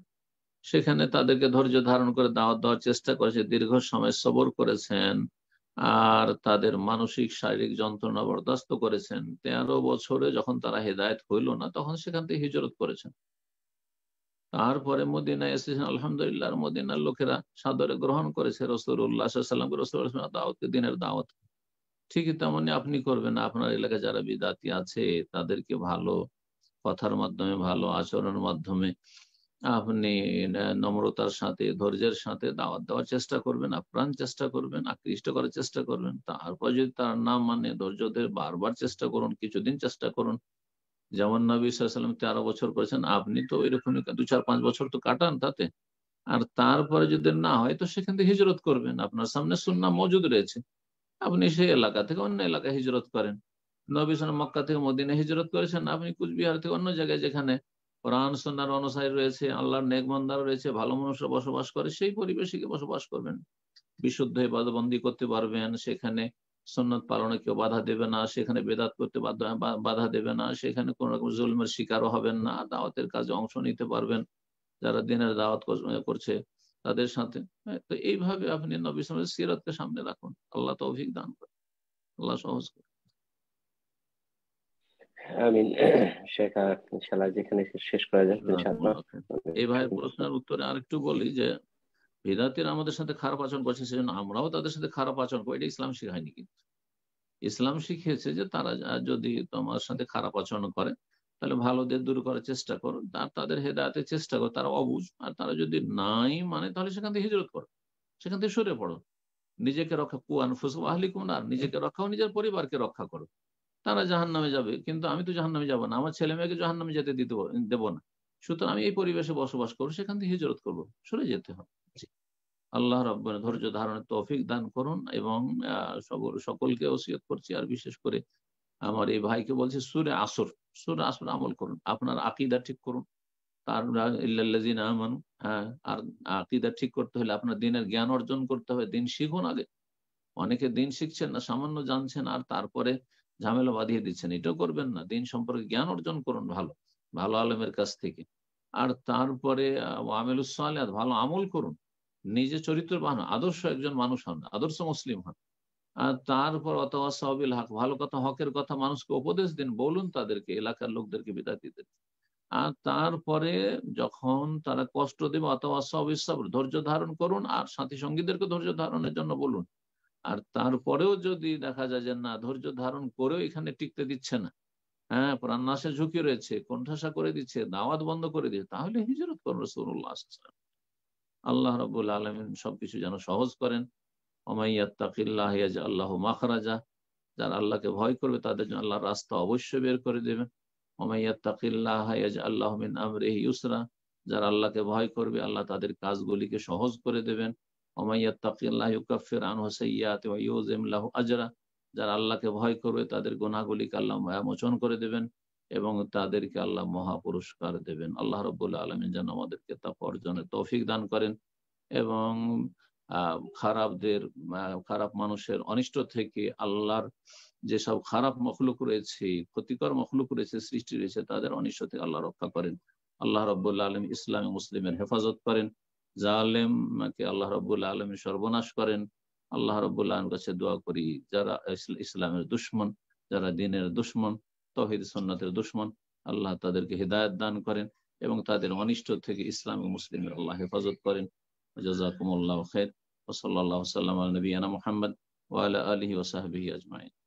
[SPEAKER 1] সেখানে তাদেরকে ধৈর্য ধারণ করে দাওয়াত দেওয়ার চেষ্টা করেছে দীর্ঘ সময় সবর করেছেন আর তাদের মানসিক শারীরিক যন্ত্রণা বরদাস্ত করেছেন তেরো বছরে যখন তারা হেদায়ত হইল না তখন সেখান থেকে হিজরত করেছেন তারপরে মদিনা এসেছেন আলহামদুলিল্লাহ মদিনার লোকেরা সাদরে গ্রহণ করেছে রসুল্লাহাম রসুল্লাহ দাওয়াতকে দিনের দাওয়াত ঠিকই তেমনি আপনি করবেন আপনার এলাকায় যারা বিদাতি আছে তাদেরকে ভালো কথার মাধ্যমে ভালো আচরণের মাধ্যমে আপনি নম্রতার সাথে ধৈর্যের সাথে দাওয়াত দেওয়ার চেষ্টা করবেন আপ্রাণ চেষ্টা করবেন আকৃষ্ট করার চেষ্টা করবেন তারপর যদি তার না মানে ধৈর্য ধরে বারবার চেষ্টা করুন কিছুদিন চেষ্টা করুন যেমন নবী সাল্লাম তেরো বছর করেছেন আপনি তো এরকমই দু চার পাঁচ বছর তো কাটান তাতে আর তারপরে যদি না হয় তো সেখান থেকে হিজরত করবেন আপনার সামনে সুন্না মজুদ রয়েছে আপনি সেই এলাকা থেকে অন্য এলাকায় হিজরত করেন নবী সালাম মক্কা থেকে মদিনে হিজরত করেছেন আপনি কুচবিহার থেকে অন্য জায়গায় যেখানে কোরআন সন্ন্যার অনুসারী রয়েছে আল্লাহর নেকবন্দার রয়েছে ভালো মানুষরা বসবাস করে সেই পরিবেশে বসবাস করবেন বিশুদ্ধ বাদবন্দি করতে পারবেন সেখানে সন্ন্যত পালনে কেউ বাধা দেবে না সেখানে বেদাত করতে বাধা দেবে না সেখানে কোন রকম জুলমের শিকারও হবেন না দাওয়াতের কাজে অংশ নিতে পারবেন যারা দিনের দাওয়াত করছে তাদের সাথে হ্যাঁ, তো এইভাবে আপনি নবী সিরাতকে সামনে রাখুন আল্লাহ তো
[SPEAKER 3] দান করেন আল্লাহ সহজ করে আমিন শেখ ইনশাআল্লাহ যেখানে শেষ করা যায়
[SPEAKER 1] এই ভাইয়ের প্রশ্নের উত্তরে আরেকটু বলি যে বিদাতিরা আমাদের সাথে খারাপ আচরণ করছে সেজন্য আমরাও তাদের সাথে খারাপ আচরণ করি এটা ইসলাম শেখায়নি কিন্তু ইসলাম শিখিয়েছে যে তারা যদি তোমার সাথে খারাপ আচরণ করে তাহলে ভালো ভালোদের দূর করার চেষ্টা করো আর তাদের হেদায়তের চেষ্টা করো তারা অবুঝ আর তারা যদি নাই মানে তাহলে সেখান থেকে হিজরত করো সেখান থেকে সরে পড়ো নিজেকে রক্ষা কুয়ান ফুসু আহলি কুমার নিজেকে রক্ষা নিজের পরিবারকে রক্ষা করো তারা জাহান নামে যাবে কিন্তু আমি তো জাহান নামে যাবো না আমার ছেলে মেয়েকে জাহান নামে যেতে দিতে দেবো না সুতরাং আমি এই পরিবেশে বসবাস করবো সেখান থেকে হিজরত করবো সরে যেতে হবে আল্লাহ রব্বানের ধৈর্য ধারণের তৌফিক দান করুন এবং সকলকে ওসিয়ত করছি আর বিশেষ করে আমার এই ভাইকে বলছি সুরে আসর সুরে আসর আমল করুন আপনার আকিদা ঠিক করুন তার ইল্লাল্লাজিন আমানু হ্যাঁ আর আকিদা ঠিক করতে হলে আপনার দিনের জ্ঞান অর্জন করতে হবে দিন শিখুন আগে অনেকে দিন শিখছেন না সামান্য জানছেন আর তারপরে ঝামেলা বাঁধিয়ে দিচ্ছেন এটাও করবেন না দিন সম্পর্কে জ্ঞান অর্জন করুন ভালো ভালো আলমের কাছ থেকে আর তারপরে আমেল সালেহাত ভালো আমল করুন নিজে চরিত্রবান আদর্শ একজন মানুষ হন আদর্শ মুসলিম হন আর তারপর অথবা সহবিল হক ভালো কথা হকের কথা মানুষকে উপদেশ দিন বলুন তাদেরকে এলাকার লোকদেরকে বিদাতিদের আর তারপরে যখন তারা কষ্ট দেবে অথবা সব ধৈর্য ধারণ করুন আর সাথী সঙ্গীদেরকে ধৈর্য ধারণের জন্য বলুন আর তারপরেও যদি দেখা যায় যে না ধৈর্য ধারণ করেও এখানে টিকতে দিচ্ছে না হ্যাঁ প্রাণনাশে ঝুঁকি রয়েছে কণ্ঠাসা করে দিচ্ছে দাওয়াত বন্ধ করে দিচ্ছে তাহলে হিজরত করুন রসুল্লাহ আল্লাহ রবুল আলমিন সবকিছু যেন সহজ করেন অমাইয়াত্তাকিল্লাহ আল্লাহ মাখরাজা যারা আল্লাহকে ভয় করবে তাদের জন্য আল্লাহর রাস্তা অবশ্যই বের করে দেবেন অমাইয়াত্তাকিল্লাহ আল্লাহ মিন আমরে ইউসরা যারা আল্লাহকে ভয় করবে আল্লাহ তাদের কাজগুলিকে সহজ করে দেবেন আন আজরা যারা আল্লাহকে ভয় করবে তাদের গোনাগুলিকে আল্লাহ মোচন করে দেবেন এবং তাদেরকে আল্লাহ মহা পুরস্কার দেবেন আল্লাহ রবুল্লা আলমিন যেন আমাদেরকে তা অর্জনে তৌফিক দান করেন এবং খারাপদের খারাপ মানুষের অনিষ্ট থেকে আল্লাহর যেসব খারাপ মখলুক রয়েছে ক্ষতিকর মখলুক রয়েছে সৃষ্টি রয়েছে তাদের অনিষ্ট থেকে আল্লাহ রক্ষা করেন আল্লাহ রবুল্লা আলম ইসলামী মুসলিমের হেফাজত করেন জালেমকে আল্লাহ রবুল আলমী সর্বনাশ করেন আল্লাহ রবুল আলম কাছে দোয়া করি যারা ইসলামের দুশ্মন যারা দিনের দুশ্মন তহিদ সন্ন্যতের দুশ্মন আল্লাহ তাদেরকে হৃদায়ত দান করেন এবং তাদের অনিষ্ট থেকে ইসলাম মুসলিমের আল্লাহ হেফাজত
[SPEAKER 2] করেন জজাকুমুল্লাহ খেদ ওসল্লা সাল্লাম নবীনা মোহাম্মদ ওয়াল আলহি ওসাহাবি আজমাইন